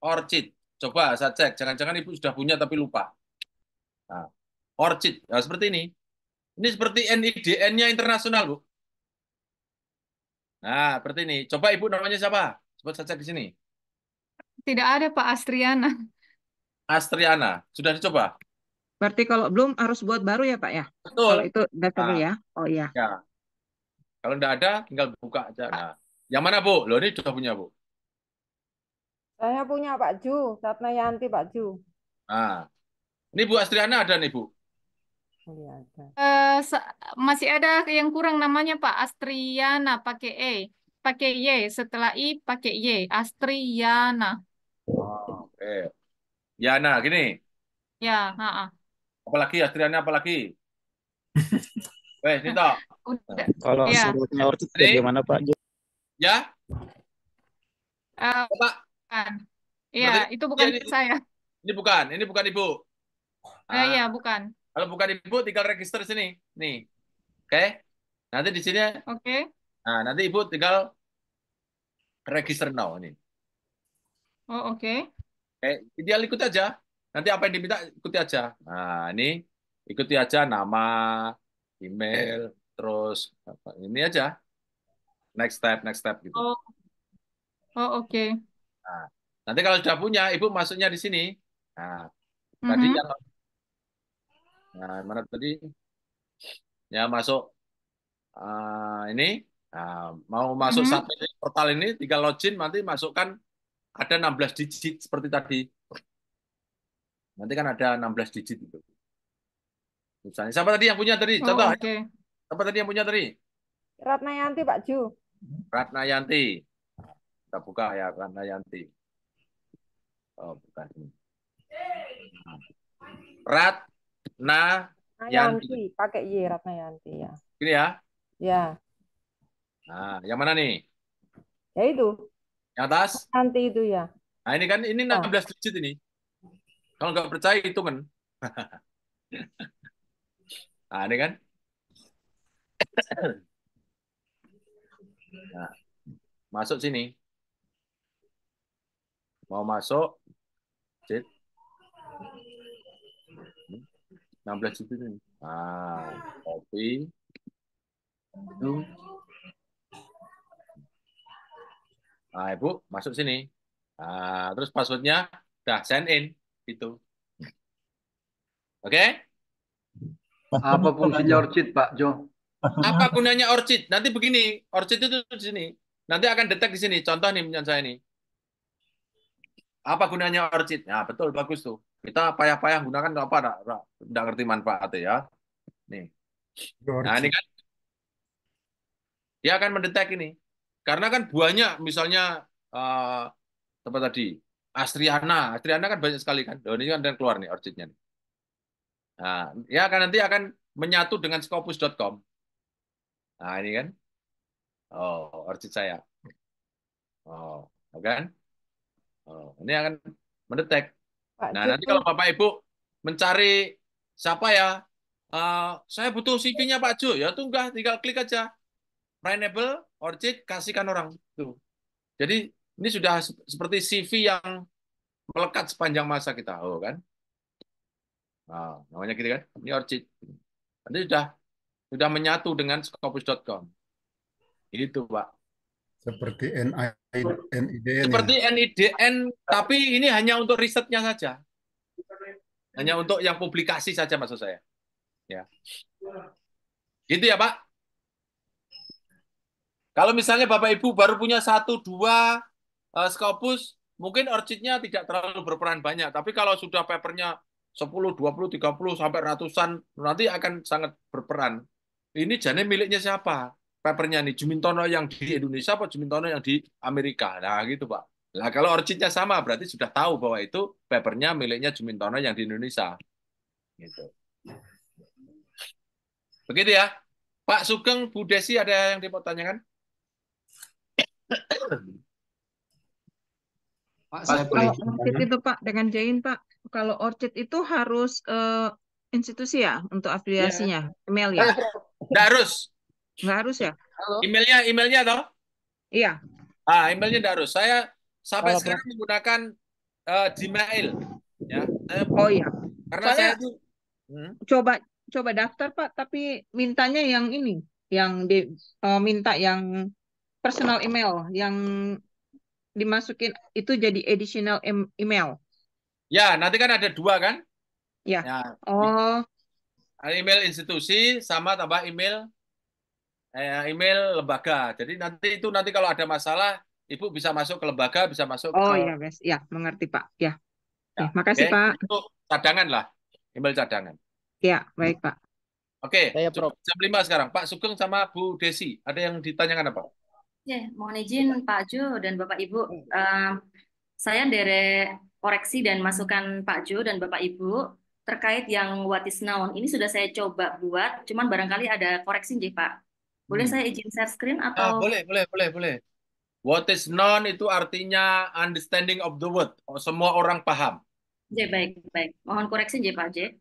Orchid. Coba saya cek, jangan-jangan Ibu sudah punya tapi lupa. Nah, orchid nah, seperti ini. Ini seperti NIDN-nya internasional, Bu. Nah, seperti ini. Coba Ibu namanya siapa? Coba saya cek di sini. Tidak ada, Pak Astriana. Astriana, sudah dicoba? Berarti kalau belum harus buat baru ya Pak ya? Betul. Kalau itu dasar nah, ya? Oh iya. Ya. Kalau tidak ada tinggal buka aja. Nah, yang mana Bu? Loh ini sudah punya Bu. Saya punya Pak Ju, Satna Yanti Pak Ju. Nah, ini Bu Astriana ada nih Bu. Oh, iya, ada. Uh, masih ada yang kurang namanya Pak Astriana pakai E, pakai Y setelah I pakai Y, Astriana. Oh, oke. Okay. Yana gini. Ya, ha -ha. Apalagi Astriani apalagi? Wes, Dito eh, Kalau ya. nyaur itu bagaimana Pak? Ya? Uh, Pak. ya itu bukan ini, saya. Ini bukan, ini bukan Ibu. Eh, uh, iya, bukan. Kalau bukan Ibu tinggal register sini. Nih. Oke. Okay? Nanti di sini. Oke. Okay. Nah, nanti Ibu tinggal register now ini. Oh, oke. Okay. Eh, ideal ikut aja. Nanti apa yang diminta ikuti aja. Nah, ini ikuti aja nama, email, terus apa, ini aja. Next step, next step gitu. Oh, oh oke. Okay. Nah, nanti kalau sudah punya, ibu masuknya di sini. Nah, mm-hmm. tadi nah, mana tadi? Ya masuk uh, ini. Nah, mau masuk mm-hmm. sampai portal ini, tinggal login, nanti masukkan ada 16 digit seperti tadi. Nanti kan ada 16 digit itu. Misalnya, siapa tadi yang punya tadi? Oh, Contoh. Oh, okay. Siapa tadi yang punya tadi? Ratna Yanti Pak Ju. Ratna Yanti. Kita buka ya, Ratna Yanti. Oh, bukan Ratna Yanti. Pakai Y, Ratna Yanti ya. Ini ya? Ya. Nah, yang mana nih? Ya itu. Yang atas? Nanti itu ya. Nah, ini kan ini 16 ah. digit ini. Kalau nggak percaya itu kan. nah, ini kan? nah, masuk sini. Mau masuk. Cit. 16 itu ini, Ah, kopi. itu, Nah, Ibu, masuk sini. Nah, terus passwordnya, dah send in itu. Oke? Okay? Apa fungsinya orchid, Pak Jo? Apa gunanya orchid? Nanti begini, orchid itu di sini. Nanti akan detek di sini. Contoh nih misalnya saya ini. Apa gunanya orchid? Nah, betul, bagus tuh. Kita payah-payah gunakan nggak apa, nggak ngerti manfaatnya ya. Nih. Nah, ini kan dia akan mendetek ini. Karena kan buahnya, misalnya uh, tempat tadi, Astriana. Astriana kan banyak sekali kan. Daun ini kan dan keluar nih orchidnya. Nih. Nah, ya kan nanti akan menyatu dengan scopus.com. Nah, ini kan. Oh, orchid saya. Oh, ya kan? Oh, ini akan mendetek. Pak, nah, nanti kalau Bapak Ibu mencari siapa ya? Uh, saya butuh CV-nya Pak Jo. Ya tunggu, tinggal klik aja. Pineapple, orchid, kasihkan orang. itu. Jadi ini sudah seperti CV yang melekat sepanjang masa kita, oh kan? Nah, namanya gitu kan? Ini orchid. Nanti sudah sudah menyatu dengan scopus.com. Itu, Pak. Seperti NIDN. Ya? Seperti NIDN, tapi ini hanya untuk risetnya saja. Hanya untuk yang publikasi saja maksud saya. Ya. Gitu ya, Pak. Kalau misalnya Bapak Ibu baru punya satu, dua uh, Scopus mungkin orchidnya tidak terlalu berperan banyak, tapi kalau sudah papernya 10, 20, 30 sampai ratusan nanti akan sangat berperan. Ini jane miliknya siapa? Papernya nih Jumintono yang di Indonesia apa Jumintono yang di Amerika. Nah, gitu, Pak. Nah, kalau orchidnya sama berarti sudah tahu bahwa itu papernya miliknya Jumintono yang di Indonesia. Gitu. Begitu ya. Pak Sugeng, Bu Desi ada yang dipertanyakan? Pak, saya kalau orchid itu Pak dengan Jain Pak, kalau orchid itu harus uh, institusi ya untuk afiliasinya, yeah. email ya? Nggak harus. Nggak harus ya? Halo? Emailnya, emailnya toh? Iya. Ah, emailnya nggak harus. Saya sampai Halo, sekarang menggunakan uh, Gmail. Ya. Saya, oh iya. Karena Soalnya, saya hmm? coba coba daftar Pak, tapi mintanya yang ini, yang di, uh, minta yang personal email, yang dimasukin itu jadi additional email. Ya, nanti kan ada dua kan? Ya. ya. Oh. Email institusi sama tambah email eh, email lembaga. Jadi nanti itu nanti kalau ada masalah, ibu bisa masuk ke lembaga, bisa masuk. Oh ke... ya, guys. Ya, mengerti pak. Ya. Ya, ya makasih okay. pak. Itu cadangan lah, email cadangan. Ya, baik pak. Oke, okay. jam lima sekarang. Pak Sugeng sama Bu Desi, ada yang ditanyakan apa? Ya, mohon izin Pak Jo dan Bapak Ibu. Uh, saya dari koreksi dan masukan Pak Jo dan Bapak Ibu terkait yang what is known? Ini sudah saya coba buat, cuman barangkali ada koreksi nih Pak. Boleh hmm. saya izin share screen ah, atau? Uh, boleh, boleh, boleh, boleh. What is known itu artinya understanding of the word. Oh, semua orang paham. J, baik, baik. Mohon koreksi J, Pak J.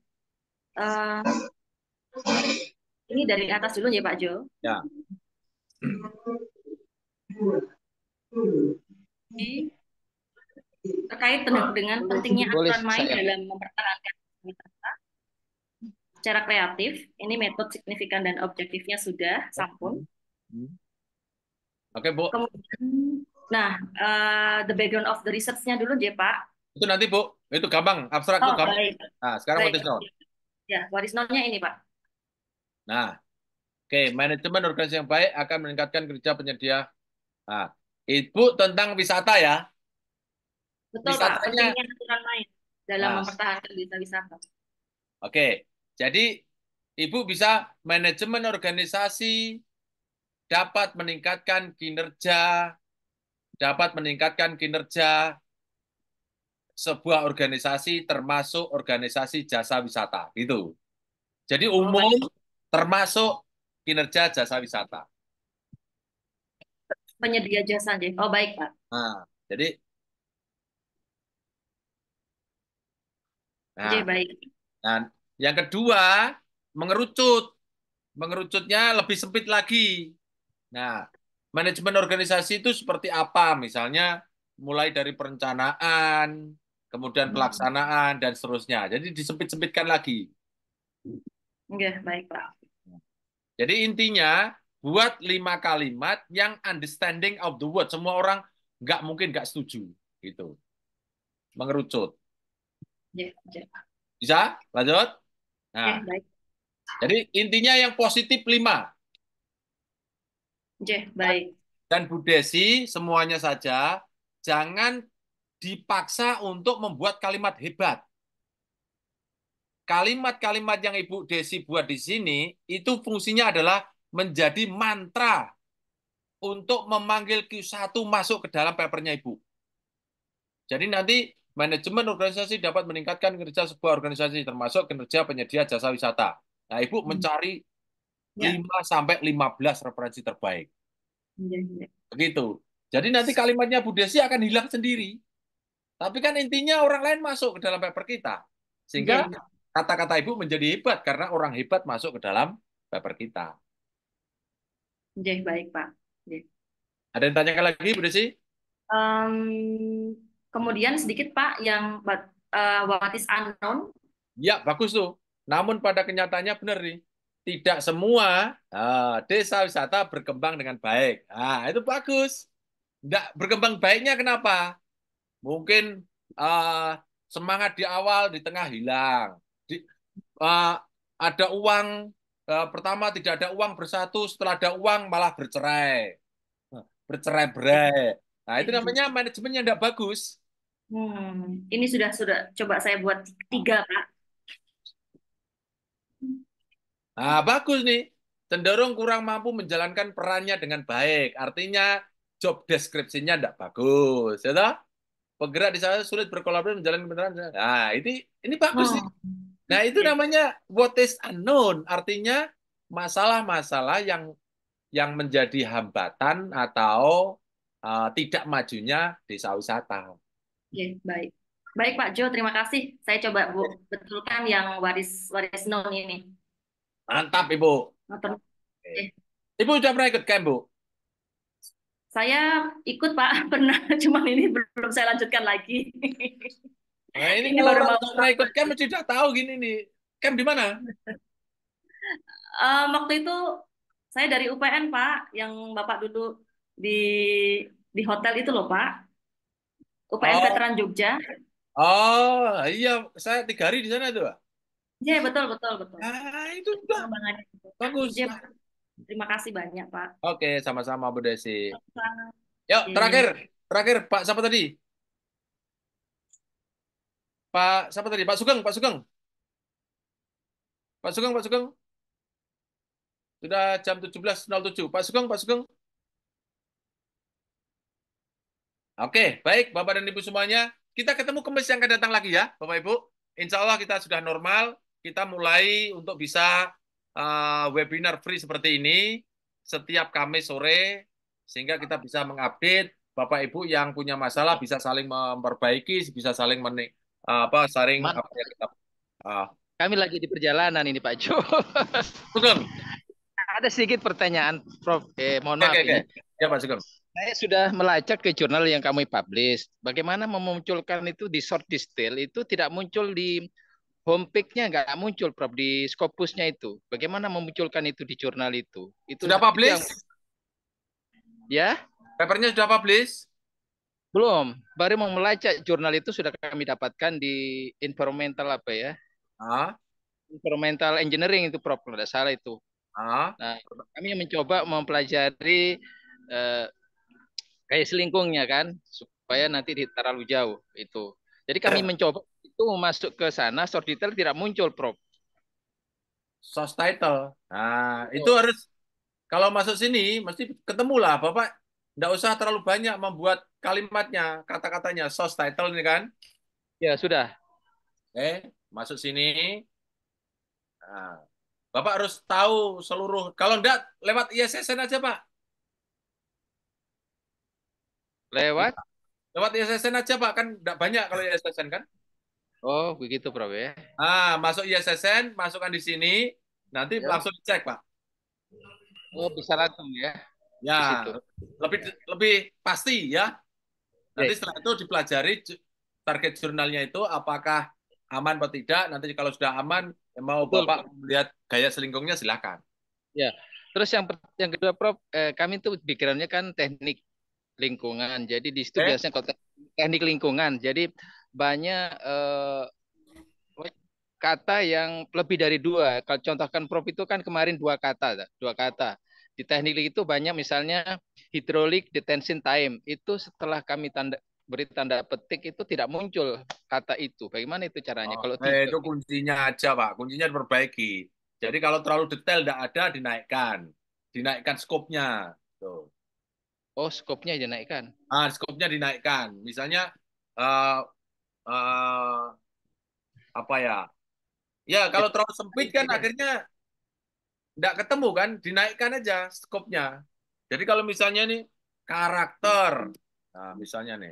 Uh, ehm, ini dari atas dulu ya Pak Jo. Ya terkait dengan pentingnya aturan main dalam mempertahankan wisata secara kreatif. Ini metode signifikan dan objektifnya sudah sampun. Hmm. Oke, okay, Bu. Kemudian, nah, uh, the background of the researchnya dulu ya Pak. Itu nanti, Bu. Itu gampang, abstrak oh, gampang. Baik. Nah, sekarang baik. what is Ya, what is nya ini, Pak. Nah, oke, okay. manajemen organisasi yang baik akan meningkatkan kerja penyedia Nah, Ibu tentang wisata ya. Betul Wisatanya... Pak, aturan main dalam nah. mempertahankan desa wisata. Oke, jadi Ibu bisa manajemen organisasi dapat meningkatkan kinerja, dapat meningkatkan kinerja sebuah organisasi termasuk organisasi jasa wisata gitu. Jadi oh, umum termasuk kinerja jasa wisata penyedia jasa aja. Oh baik Pak. Nah, jadi nah, jadi baik. Nah, yang kedua mengerucut, mengerucutnya lebih sempit lagi. Nah, manajemen organisasi itu seperti apa? Misalnya mulai dari perencanaan, kemudian hmm. pelaksanaan dan seterusnya. Jadi disempit-sempitkan lagi. Oke, baik Pak. Jadi intinya buat lima kalimat yang understanding of the word. Semua orang nggak mungkin nggak setuju gitu. Mengerucut. Ya, ya. Bisa? Lanjut? Nah. Ya, Jadi intinya yang positif lima. baik. Dan Bu Desi semuanya saja jangan dipaksa untuk membuat kalimat hebat kalimat-kalimat yang Ibu Desi buat di sini itu fungsinya adalah menjadi mantra untuk memanggil Q1 masuk ke dalam papernya Ibu. Jadi nanti manajemen organisasi dapat meningkatkan kinerja sebuah organisasi termasuk kinerja penyedia jasa wisata. Nah, Ibu hmm. mencari ya. 5 15 referensi terbaik. Ya, ya. Begitu. Jadi nanti kalimatnya Bu Desi akan hilang sendiri. Tapi kan intinya orang lain masuk ke dalam paper kita. Sehingga iya. kata-kata Ibu menjadi hebat karena orang hebat masuk ke dalam paper kita. Oke, baik Pak. Ada yang tanyakan lagi, Bu Desi? Um, kemudian sedikit Pak, yang uh, what is unknown? Ya, bagus tuh. Namun pada kenyataannya benar nih, tidak semua uh, desa wisata berkembang dengan baik. Ah itu bagus. Tidak berkembang baiknya kenapa? Mungkin uh, semangat di awal, di tengah hilang. Di, uh, ada uang Eh, pertama tidak ada uang bersatu, setelah ada uang malah bercerai. Eh, Bercerai-berai. Nah, itu namanya manajemennya yang tidak bagus. Hmm, ini sudah sudah coba saya buat tiga, hmm. Pak. Nah, bagus nih. Cenderung kurang mampu menjalankan perannya dengan baik. Artinya job deskripsinya tidak bagus, ya toh? Penggerak di sana sulit berkolaborasi menjalankan peran. Nah, ini ini bagus oh. nih. Nah, itu namanya what is unknown, artinya masalah-masalah yang yang menjadi hambatan atau uh, tidak majunya desa wisata. Oke, baik. Baik Pak Jo, terima kasih. Saya coba Bu betulkan yang waris waris known ini. Mantap Ibu. Mantap. Ibu sudah pernah ikut camp Bu? Saya ikut Pak, pernah. cuma ini belum saya lanjutkan lagi. Nah, ini, ini kalau orang mau ikut camp tidak tahu gini nih. Camp di mana? Uh, waktu itu saya dari UPN, Pak, yang Bapak duduk di di hotel itu loh, Pak. UPN oh. Veteran Jogja. Oh, iya, saya tiga hari di sana tuh, Pak. Iya, betul, betul, betul. Ah, itu juga. Bagus. Ya, terima kasih banyak, Pak. Oke, sama-sama, Bu Desi. Sama Yuk, terakhir, terakhir, Pak, siapa tadi? Pak siapa tadi? Pak Sugeng, Pak Sugeng. Pak Sugeng, Pak Sugeng. Sudah jam 17.07. Pak Sugeng, Pak Sugeng. Oke, baik Bapak dan Ibu semuanya. Kita ketemu kemis yang akan datang lagi ya, Bapak Ibu. Insya Allah kita sudah normal. Kita mulai untuk bisa uh, webinar free seperti ini setiap Kamis sore. Sehingga kita bisa mengupdate Bapak Ibu yang punya masalah bisa saling memperbaiki, bisa saling menikmati Eh, apa saring Man. apa ya kita ah. kami lagi di perjalanan ini Pak Jo Sugeng ada sedikit pertanyaan Prof eh mohon okay, maaf okay, Okay. ya iya, Pak Sugeng saya sudah melacak ke jurnal yang kami publish bagaimana memunculkan itu di short distill itu tidak muncul di homepage-nya nggak muncul Prof di scopus itu bagaimana memunculkan itu di jurnal itu itu sudah publish yang... ya papernya sudah publish belum, baru mau melacak jurnal itu sudah kami dapatkan di environmental apa ya? Ah? Environmental engineering itu Prof, tidak salah itu. Ah? Nah, kami mencoba mempelajari eh, kayak selingkungnya kan, supaya nanti di terlalu jauh itu. Jadi kami eh. mencoba itu masuk ke sana, source detail tidak muncul, Prof. Source title. Nah, itu harus kalau masuk sini mesti ketemu lah Bapak Nggak usah terlalu banyak membuat kalimatnya, kata-katanya, source title ini kan. Ya, sudah. Oke, masuk sini. Nah, Bapak harus tahu seluruh. Kalau enggak, lewat ISSN aja, Pak. Lewat? Lewat ISSN aja, Pak. Kan enggak banyak kalau ISSN, kan? Oh, begitu, Prof. Ya. Ah, masuk ISSN, masukkan di sini. Nanti ya. langsung dicek Pak. Oh, bisa langsung ya? Ya, lebih ya. lebih pasti ya. Nanti ya. setelah itu dipelajari target jurnalnya itu apakah aman atau tidak. Nanti kalau sudah aman, ya mau Betul. bapak melihat gaya selingkungnya silahkan. Ya, terus yang yang kedua Prof, eh, kami itu pikirannya kan teknik lingkungan. Jadi di situ eh? biasanya kalau teknik lingkungan, jadi banyak eh, kata yang lebih dari dua. Kalau contohkan Prof itu kan kemarin dua kata, dua kata. Di teknik itu banyak misalnya hidrolik detention time. Itu setelah kami tanda, beri tanda petik itu tidak muncul kata itu. Bagaimana itu caranya? Oh, kalau eh, itu kuncinya aja, Pak. Kuncinya diperbaiki. Jadi kalau terlalu detail tidak ada dinaikkan. Dinaikkan skopnya. Tuh. Oh, skopnya dinaikkan. Ah, skopnya dinaikkan. Misalnya uh, uh, apa ya? Ya, kalau terlalu sempit kan akhirnya nggak ketemu kan, dinaikkan aja skopnya. Jadi kalau misalnya nih karakter, nah misalnya nih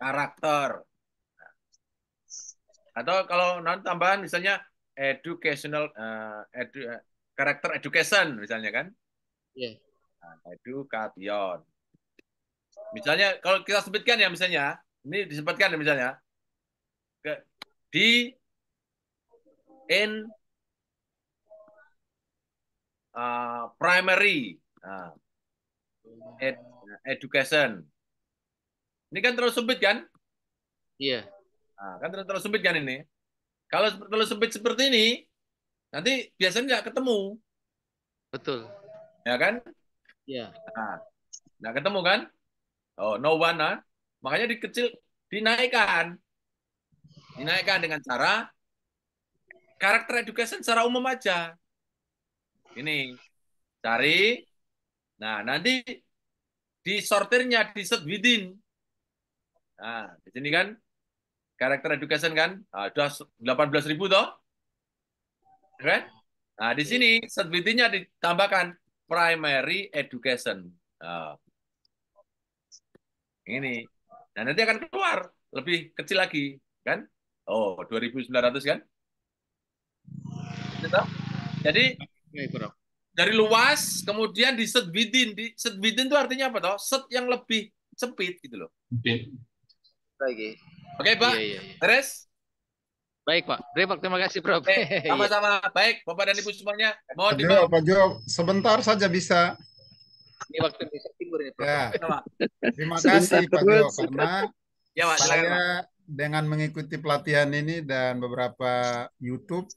karakter, nah. atau kalau non tambahan misalnya educational, uh, edu, uh, eh, karakter education misalnya kan, yeah. nah, education. Misalnya kalau kita sebutkan ya misalnya, ini disebutkan ya misalnya, ke, di in uh, primary uh, ed, nah, education. Ini kan terlalu sempit kan? Iya. Nah, kan terlalu, terlalu sempit kan ini. Kalau terlalu sempit seperti ini, nanti biasanya nggak ketemu. Betul. Ya kan? Iya. Nah, nggak ketemu kan? Oh, no one, nah. Makanya dikecil, dinaikkan. Dinaikkan dengan cara karakter education secara umum aja. Ini cari. Nah, nanti disortirnya di set within. Nah, di sini kan karakter education kan ada nah, sudah 18 ribu toh. Kan? Nah, di sini set withinnya ditambahkan primary education. Nah, ini. Nah, nanti akan keluar lebih kecil lagi, kan? Oh, 2900 kan? Jadi Iya, iya, Dari luas, kemudian di set within. Di set within itu artinya apa toh? Set yang lebih sempit gitu loh. Oke. Oke, Pak. Terus? Iya, Baik, Pak. Terima kasih, Prof. Sama-sama. Baik, Bapak dan Ibu semuanya. Mohon di Pak Jo, sebentar saja bisa. Ini waktu bisa Timur ya, ya. ini, pak Ya. Terima kasih, Pak Jo, karena ya, Pak, saya dengan mengikuti pelatihan ini dan beberapa YouTube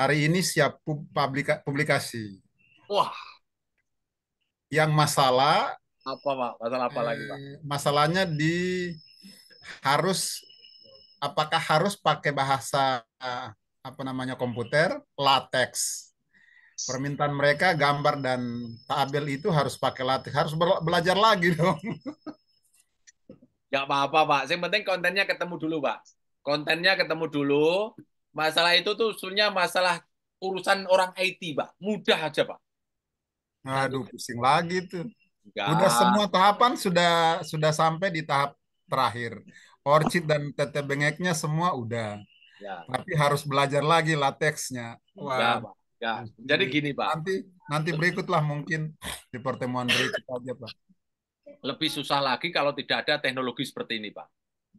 hari ini siap publika, publikasi. Wah. Yang masalah apa pak? Masalah apa eh, lagi pak? Eh, masalahnya di harus apakah harus pakai bahasa apa namanya komputer latex? Permintaan mereka gambar dan tabel itu harus pakai latex, harus belajar lagi dong. ya apa-apa pak. Yang penting kontennya ketemu dulu pak. Kontennya ketemu dulu Masalah itu tuh sebenarnya masalah urusan orang IT, Pak. Mudah aja, Pak. Aduh, pusing lagi tuh. Enggak. Udah semua tahapan sudah sudah sampai di tahap terakhir. Orchid dan tete bengeknya semua udah. Ya. Tapi harus belajar lagi lateksnya. Wah. Ya, Jadi gini, Pak. Nanti nanti berikutlah mungkin di pertemuan berikut aja, Pak. Lebih susah lagi kalau tidak ada teknologi seperti ini, Pak.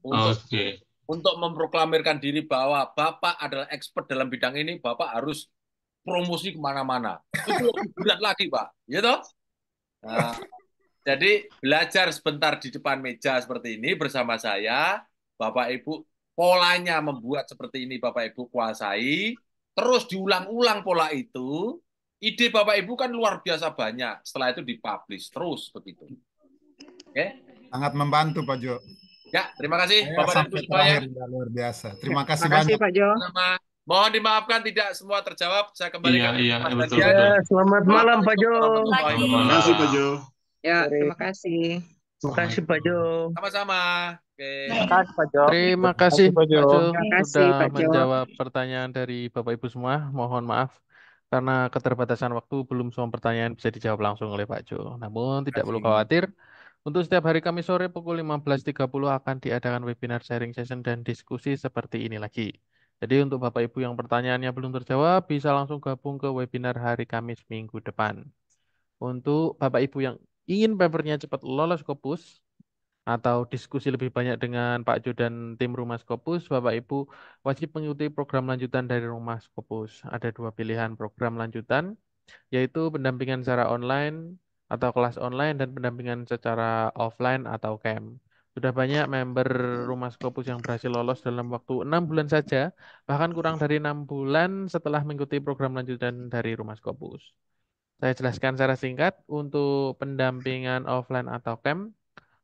Untuk okay untuk memproklamirkan diri bahwa Bapak adalah expert dalam bidang ini, Bapak harus promosi kemana-mana. Itu lebih berat lagi, Pak. Ya toh? Nah, jadi belajar sebentar di depan meja seperti ini bersama saya, Bapak Ibu polanya membuat seperti ini Bapak Ibu kuasai, terus diulang-ulang pola itu, ide Bapak Ibu kan luar biasa banyak. Setelah itu dipublish terus begitu. Oke? Okay? Sangat membantu Pak Jo. Ya, terima kasih Bapak dan Ibu semuanya. Luar biasa. Terima ya, kasih terima banyak. Pak Jo. Sama Mohon dimaafkan tidak semua terjawab. Saya kembali iya, ke iya, betul, ya, betul. Selamat malam Pak Jo. Terima kasih Pak Jo. Ya, terima kasih. Terima kasih Pak Jo. Sama-sama. Terima kasih Pak Jo. Terima kasih Pak Jo sudah menjawab pertanyaan dari Bapak Ibu semua. Mohon maaf karena keterbatasan waktu belum semua pertanyaan bisa dijawab langsung oleh Pak Jo. Namun tidak perlu khawatir. Untuk setiap hari Kamis sore pukul 15.30 akan diadakan webinar sharing session dan diskusi seperti ini lagi. Jadi untuk Bapak Ibu yang pertanyaannya belum terjawab, bisa langsung gabung ke webinar hari Kamis minggu depan. Untuk Bapak Ibu yang ingin papernya cepat lolos Kopus, atau diskusi lebih banyak dengan Pak Jo dan tim Rumah Skopus, Bapak Ibu wajib mengikuti program lanjutan dari Rumah Skopus. Ada dua pilihan program lanjutan, yaitu pendampingan secara online atau kelas online dan pendampingan secara offline atau camp. Sudah banyak member Rumah Skopus yang berhasil lolos dalam waktu enam bulan saja, bahkan kurang dari enam bulan setelah mengikuti program lanjutan dari Rumah Skopus. Saya jelaskan secara singkat untuk pendampingan offline atau camp.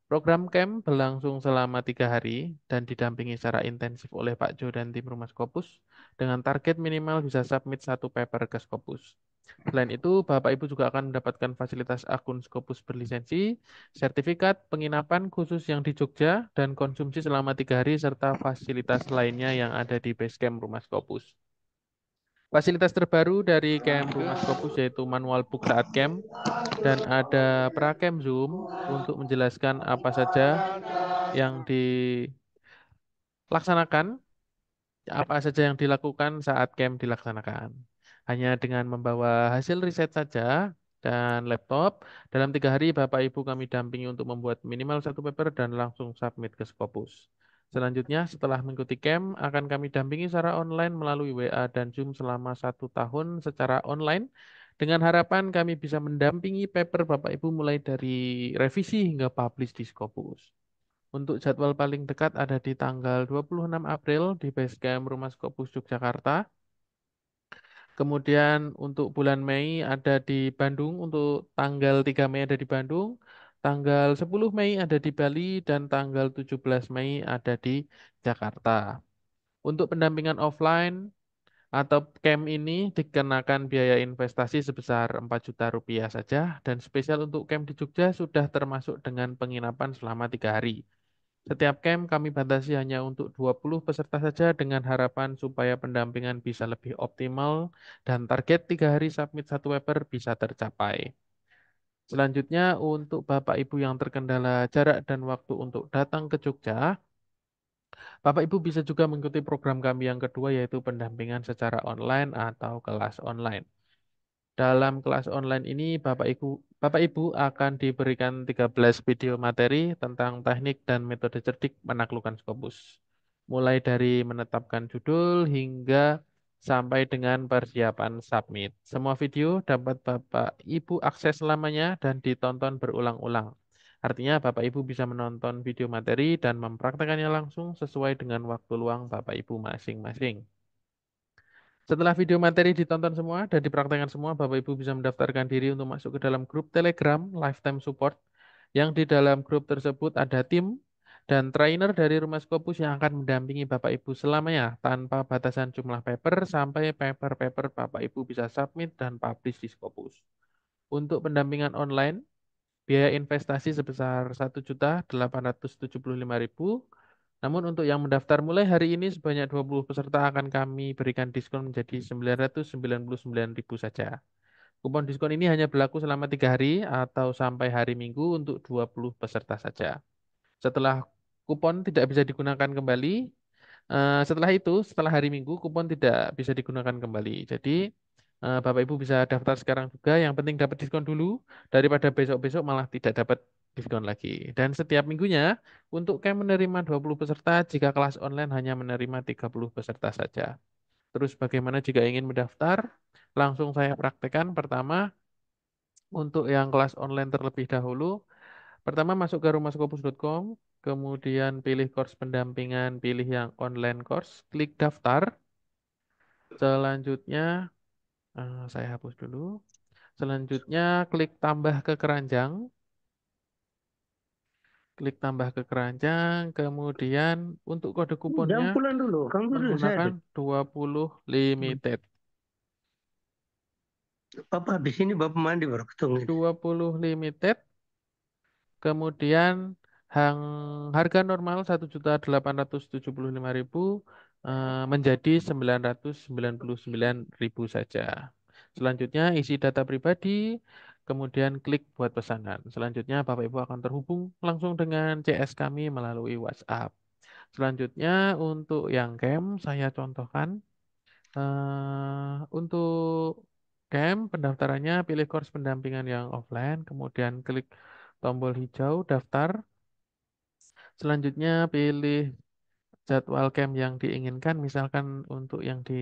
Program camp berlangsung selama tiga hari dan didampingi secara intensif oleh Pak Jo dan tim Rumah Skopus dengan target minimal bisa submit satu paper ke Skopus. Selain itu, Bapak Ibu juga akan mendapatkan fasilitas akun Scopus berlisensi, sertifikat penginapan khusus yang di Jogja, dan konsumsi selama tiga hari, serta fasilitas lainnya yang ada di Basecamp Rumah Scopus. Fasilitas terbaru dari Camp Rumah Scopus yaitu manual book saat camp dan ada prakem Zoom untuk menjelaskan apa saja yang dilaksanakan, apa saja yang dilakukan saat camp dilaksanakan. Hanya dengan membawa hasil riset saja dan laptop, dalam tiga hari Bapak Ibu kami dampingi untuk membuat minimal satu paper dan langsung submit ke Scopus. Selanjutnya, setelah mengikuti camp, akan kami dampingi secara online melalui WA dan Zoom selama satu tahun secara online dengan harapan kami bisa mendampingi paper Bapak Ibu mulai dari revisi hingga publish di Scopus. Untuk jadwal paling dekat ada di tanggal 26 April di Basecamp Rumah Scopus Yogyakarta. Kemudian untuk bulan Mei ada di Bandung, untuk tanggal 3 Mei ada di Bandung, tanggal 10 Mei ada di Bali, dan tanggal 17 Mei ada di Jakarta. Untuk pendampingan offline atau camp ini dikenakan biaya investasi sebesar 4 juta rupiah saja, dan spesial untuk camp di Jogja sudah termasuk dengan penginapan selama tiga hari. Setiap camp kami batasi hanya untuk 20 peserta saja dengan harapan supaya pendampingan bisa lebih optimal dan target tiga hari submit satu paper bisa tercapai. Selanjutnya untuk Bapak Ibu yang terkendala jarak dan waktu untuk datang ke Jogja, Bapak Ibu bisa juga mengikuti program kami yang kedua yaitu pendampingan secara online atau kelas online. Dalam kelas online ini Bapak Ibu Bapak Ibu akan diberikan 13 video materi tentang teknik dan metode cerdik menaklukkan skopus, Mulai dari menetapkan judul hingga sampai dengan persiapan submit. Semua video dapat Bapak Ibu akses selamanya dan ditonton berulang-ulang. Artinya Bapak Ibu bisa menonton video materi dan mempraktekannya langsung sesuai dengan waktu luang Bapak Ibu masing-masing. Setelah video materi ditonton semua dan dipraktekkan semua, Bapak Ibu bisa mendaftarkan diri untuk masuk ke dalam grup Telegram Lifetime Support yang di dalam grup tersebut ada tim dan trainer dari Rumah Skopus yang akan mendampingi Bapak Ibu selamanya tanpa batasan jumlah paper sampai paper-paper Bapak Ibu bisa submit dan publish di Skopus. Untuk pendampingan online, biaya investasi sebesar 1875000 namun untuk yang mendaftar mulai hari ini sebanyak 20 peserta akan kami berikan diskon menjadi 999.000 saja. Kupon diskon ini hanya berlaku selama tiga hari atau sampai hari Minggu untuk 20 peserta saja. Setelah kupon tidak bisa digunakan kembali, eh, setelah itu, setelah hari Minggu, kupon tidak bisa digunakan kembali. Jadi, eh, Bapak Ibu bisa daftar sekarang juga. Yang penting dapat diskon dulu, daripada besok-besok malah tidak dapat diskon lagi. Dan setiap minggunya untuk camp menerima 20 peserta jika kelas online hanya menerima 30 peserta saja. Terus bagaimana jika ingin mendaftar? Langsung saya praktekkan pertama untuk yang kelas online terlebih dahulu. Pertama masuk ke rumahskopus.com, kemudian pilih course pendampingan, pilih yang online course, klik daftar. Selanjutnya eh, saya hapus dulu. Selanjutnya klik tambah ke keranjang klik tambah ke keranjang, kemudian untuk kode kuponnya pulang dulu, menggunakan saya. 20 limited. Papa habis ini Bapak mandi baru ketemu. 20 limited. Kemudian hang, harga normal 1.875.000 ribu eh, menjadi 999.000 saja. Selanjutnya isi data pribadi, kemudian klik buat pesanan. Selanjutnya Bapak Ibu akan terhubung langsung dengan CS kami melalui WhatsApp. Selanjutnya untuk yang camp e saya contohkan uh, untuk camp e pendaftarannya pilih course pendampingan yang offline, kemudian klik tombol hijau daftar. Selanjutnya pilih jadwal camp e yang diinginkan, misalkan untuk yang di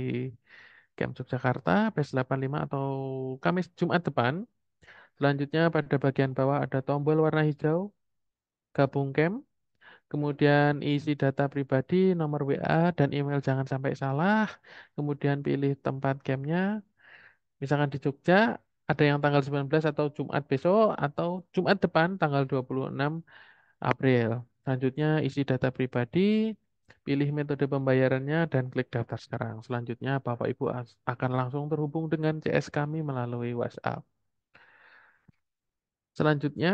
Camp Yogyakarta, BES 85 atau Kamis Jumat depan. Selanjutnya pada bagian bawah ada tombol warna hijau, gabung cam, kemudian isi data pribadi, nomor WA, dan email jangan sampai salah, kemudian pilih tempat camnya, misalkan di Jogja, ada yang tanggal 19 atau Jumat besok, atau Jumat depan tanggal 26 April. Selanjutnya isi data pribadi, pilih metode pembayarannya, dan klik daftar sekarang. Selanjutnya Bapak Ibu akan langsung terhubung dengan CS kami melalui WhatsApp. Selanjutnya,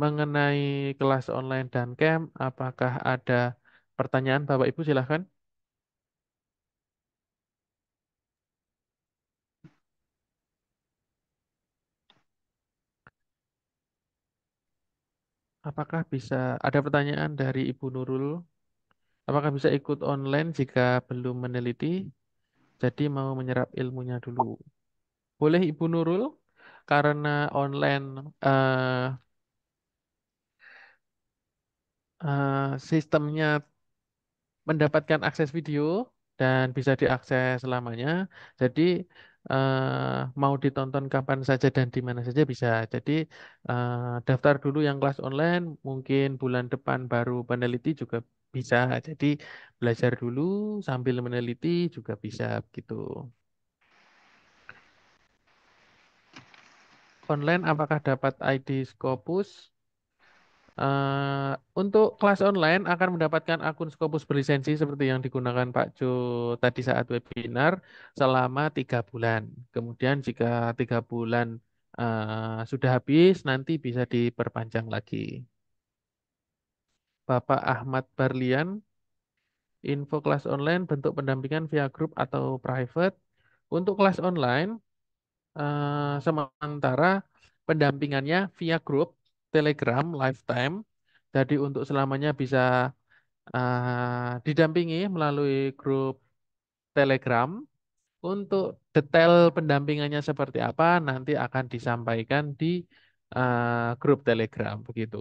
mengenai kelas online dan camp, apakah ada pertanyaan Bapak Ibu? Silahkan. Apakah bisa ada pertanyaan dari Ibu Nurul? Apakah bisa ikut online jika belum meneliti? Jadi mau menyerap ilmunya dulu. Boleh Ibu Nurul? karena online uh, uh, sistemnya mendapatkan akses video dan bisa diakses selamanya. Jadi uh, mau ditonton kapan saja dan di mana saja bisa. Jadi uh, daftar dulu yang kelas online, mungkin bulan depan baru peneliti juga bisa. Jadi belajar dulu sambil meneliti juga bisa gitu. online apakah dapat ID Scopus? Uh, untuk kelas online akan mendapatkan akun Scopus berlisensi seperti yang digunakan Pak Jo tadi saat webinar selama tiga bulan. Kemudian jika tiga bulan uh, sudah habis, nanti bisa diperpanjang lagi. Bapak Ahmad Barlian, info kelas online bentuk pendampingan via grup atau private. Untuk kelas online, Eh, sementara pendampingannya via grup Telegram lifetime. Jadi untuk selamanya bisa uh, didampingi melalui grup Telegram. Untuk detail pendampingannya seperti apa nanti akan disampaikan di uh, grup Telegram begitu.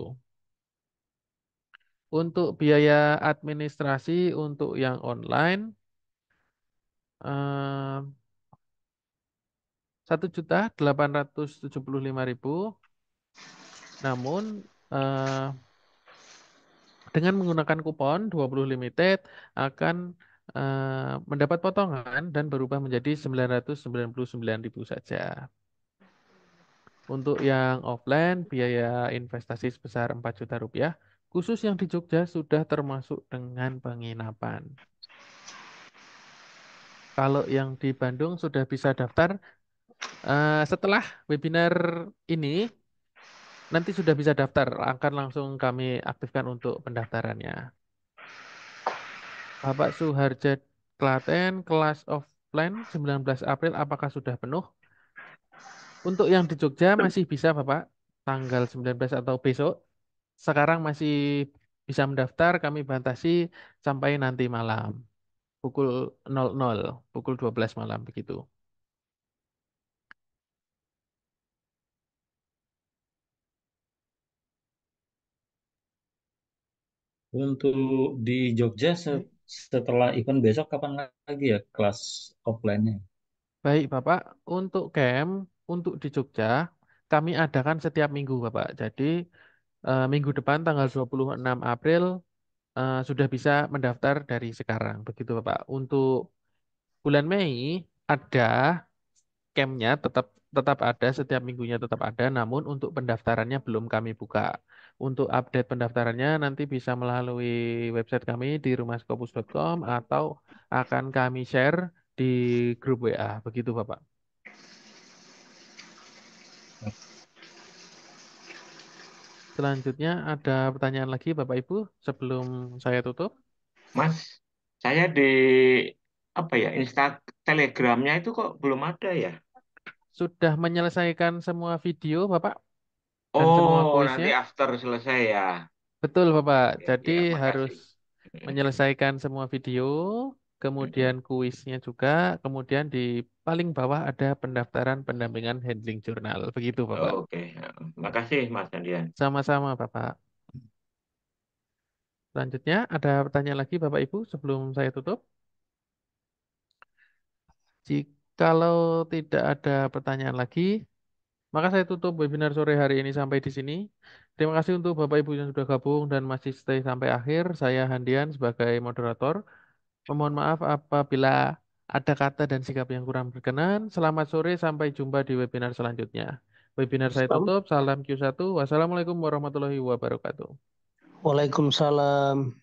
Untuk biaya administrasi untuk yang online uh, satu juta delapan ratus tujuh puluh lima ribu. Namun uh, dengan menggunakan kupon 20 limited akan uh, mendapat potongan dan berubah menjadi sembilan sembilan sembilan ratus puluh ribu saja. Untuk yang offline, biaya investasi sebesar empat juta rupiah. Khusus yang di Jogja sudah termasuk dengan penginapan. Kalau yang di Bandung sudah bisa daftar Eh, setelah webinar ini, nanti sudah bisa daftar. Akan langsung kami aktifkan untuk pendaftarannya. Bapak Suharja Klaten, kelas offline 19 April, apakah sudah penuh? Untuk yang di Jogja masih bisa Bapak, tanggal 19 atau besok. Sekarang masih bisa mendaftar, kami batasi sampai nanti malam. Pukul 00, pukul 12 malam begitu. Untuk di Jogja setelah event besok kapan lagi ya kelas offline-nya? Baik, Bapak. Untuk camp, untuk di Jogja, kami adakan setiap minggu, Bapak. Jadi, eh, minggu depan tanggal 26 April eh, sudah bisa mendaftar dari sekarang. Begitu, Bapak. Untuk bulan Mei ada campnya tetap tetap ada, setiap minggunya tetap ada, namun untuk pendaftarannya belum kami buka. Untuk update pendaftarannya nanti bisa melalui website kami di rumahskopus.com atau akan kami share di grup WA. Begitu Bapak. Selanjutnya ada pertanyaan lagi Bapak Ibu sebelum saya tutup. Mas, saya di apa ya Insta Telegramnya itu kok belum ada ya? Sudah menyelesaikan semua video Bapak? dan semua Oh, iya nanti after selesai ya. betul Bapak. Iya, iya, Jadi makasih. harus menyelesaikan semua video, kemudian kuisnya juga, kemudian di paling bawah ada pendaftaran pendampingan handling jurnal. Begitu Bapak. Oke, makasih Mas Dandian. Sama-sama Bapak. Selanjutnya ada pertanyaan lagi Bapak Ibu sebelum saya tutup. Jika kalau tidak ada pertanyaan lagi, maka saya tutup webinar sore hari ini sampai di sini. Terima kasih untuk Bapak Ibu yang sudah gabung dan masih stay sampai akhir. Saya Handian sebagai moderator. Mohon maaf apabila ada kata dan sikap yang kurang berkenan. Selamat sore, sampai jumpa di webinar selanjutnya. Webinar saya tutup. Salam Q1. Wassalamualaikum warahmatullahi wabarakatuh. Waalaikumsalam.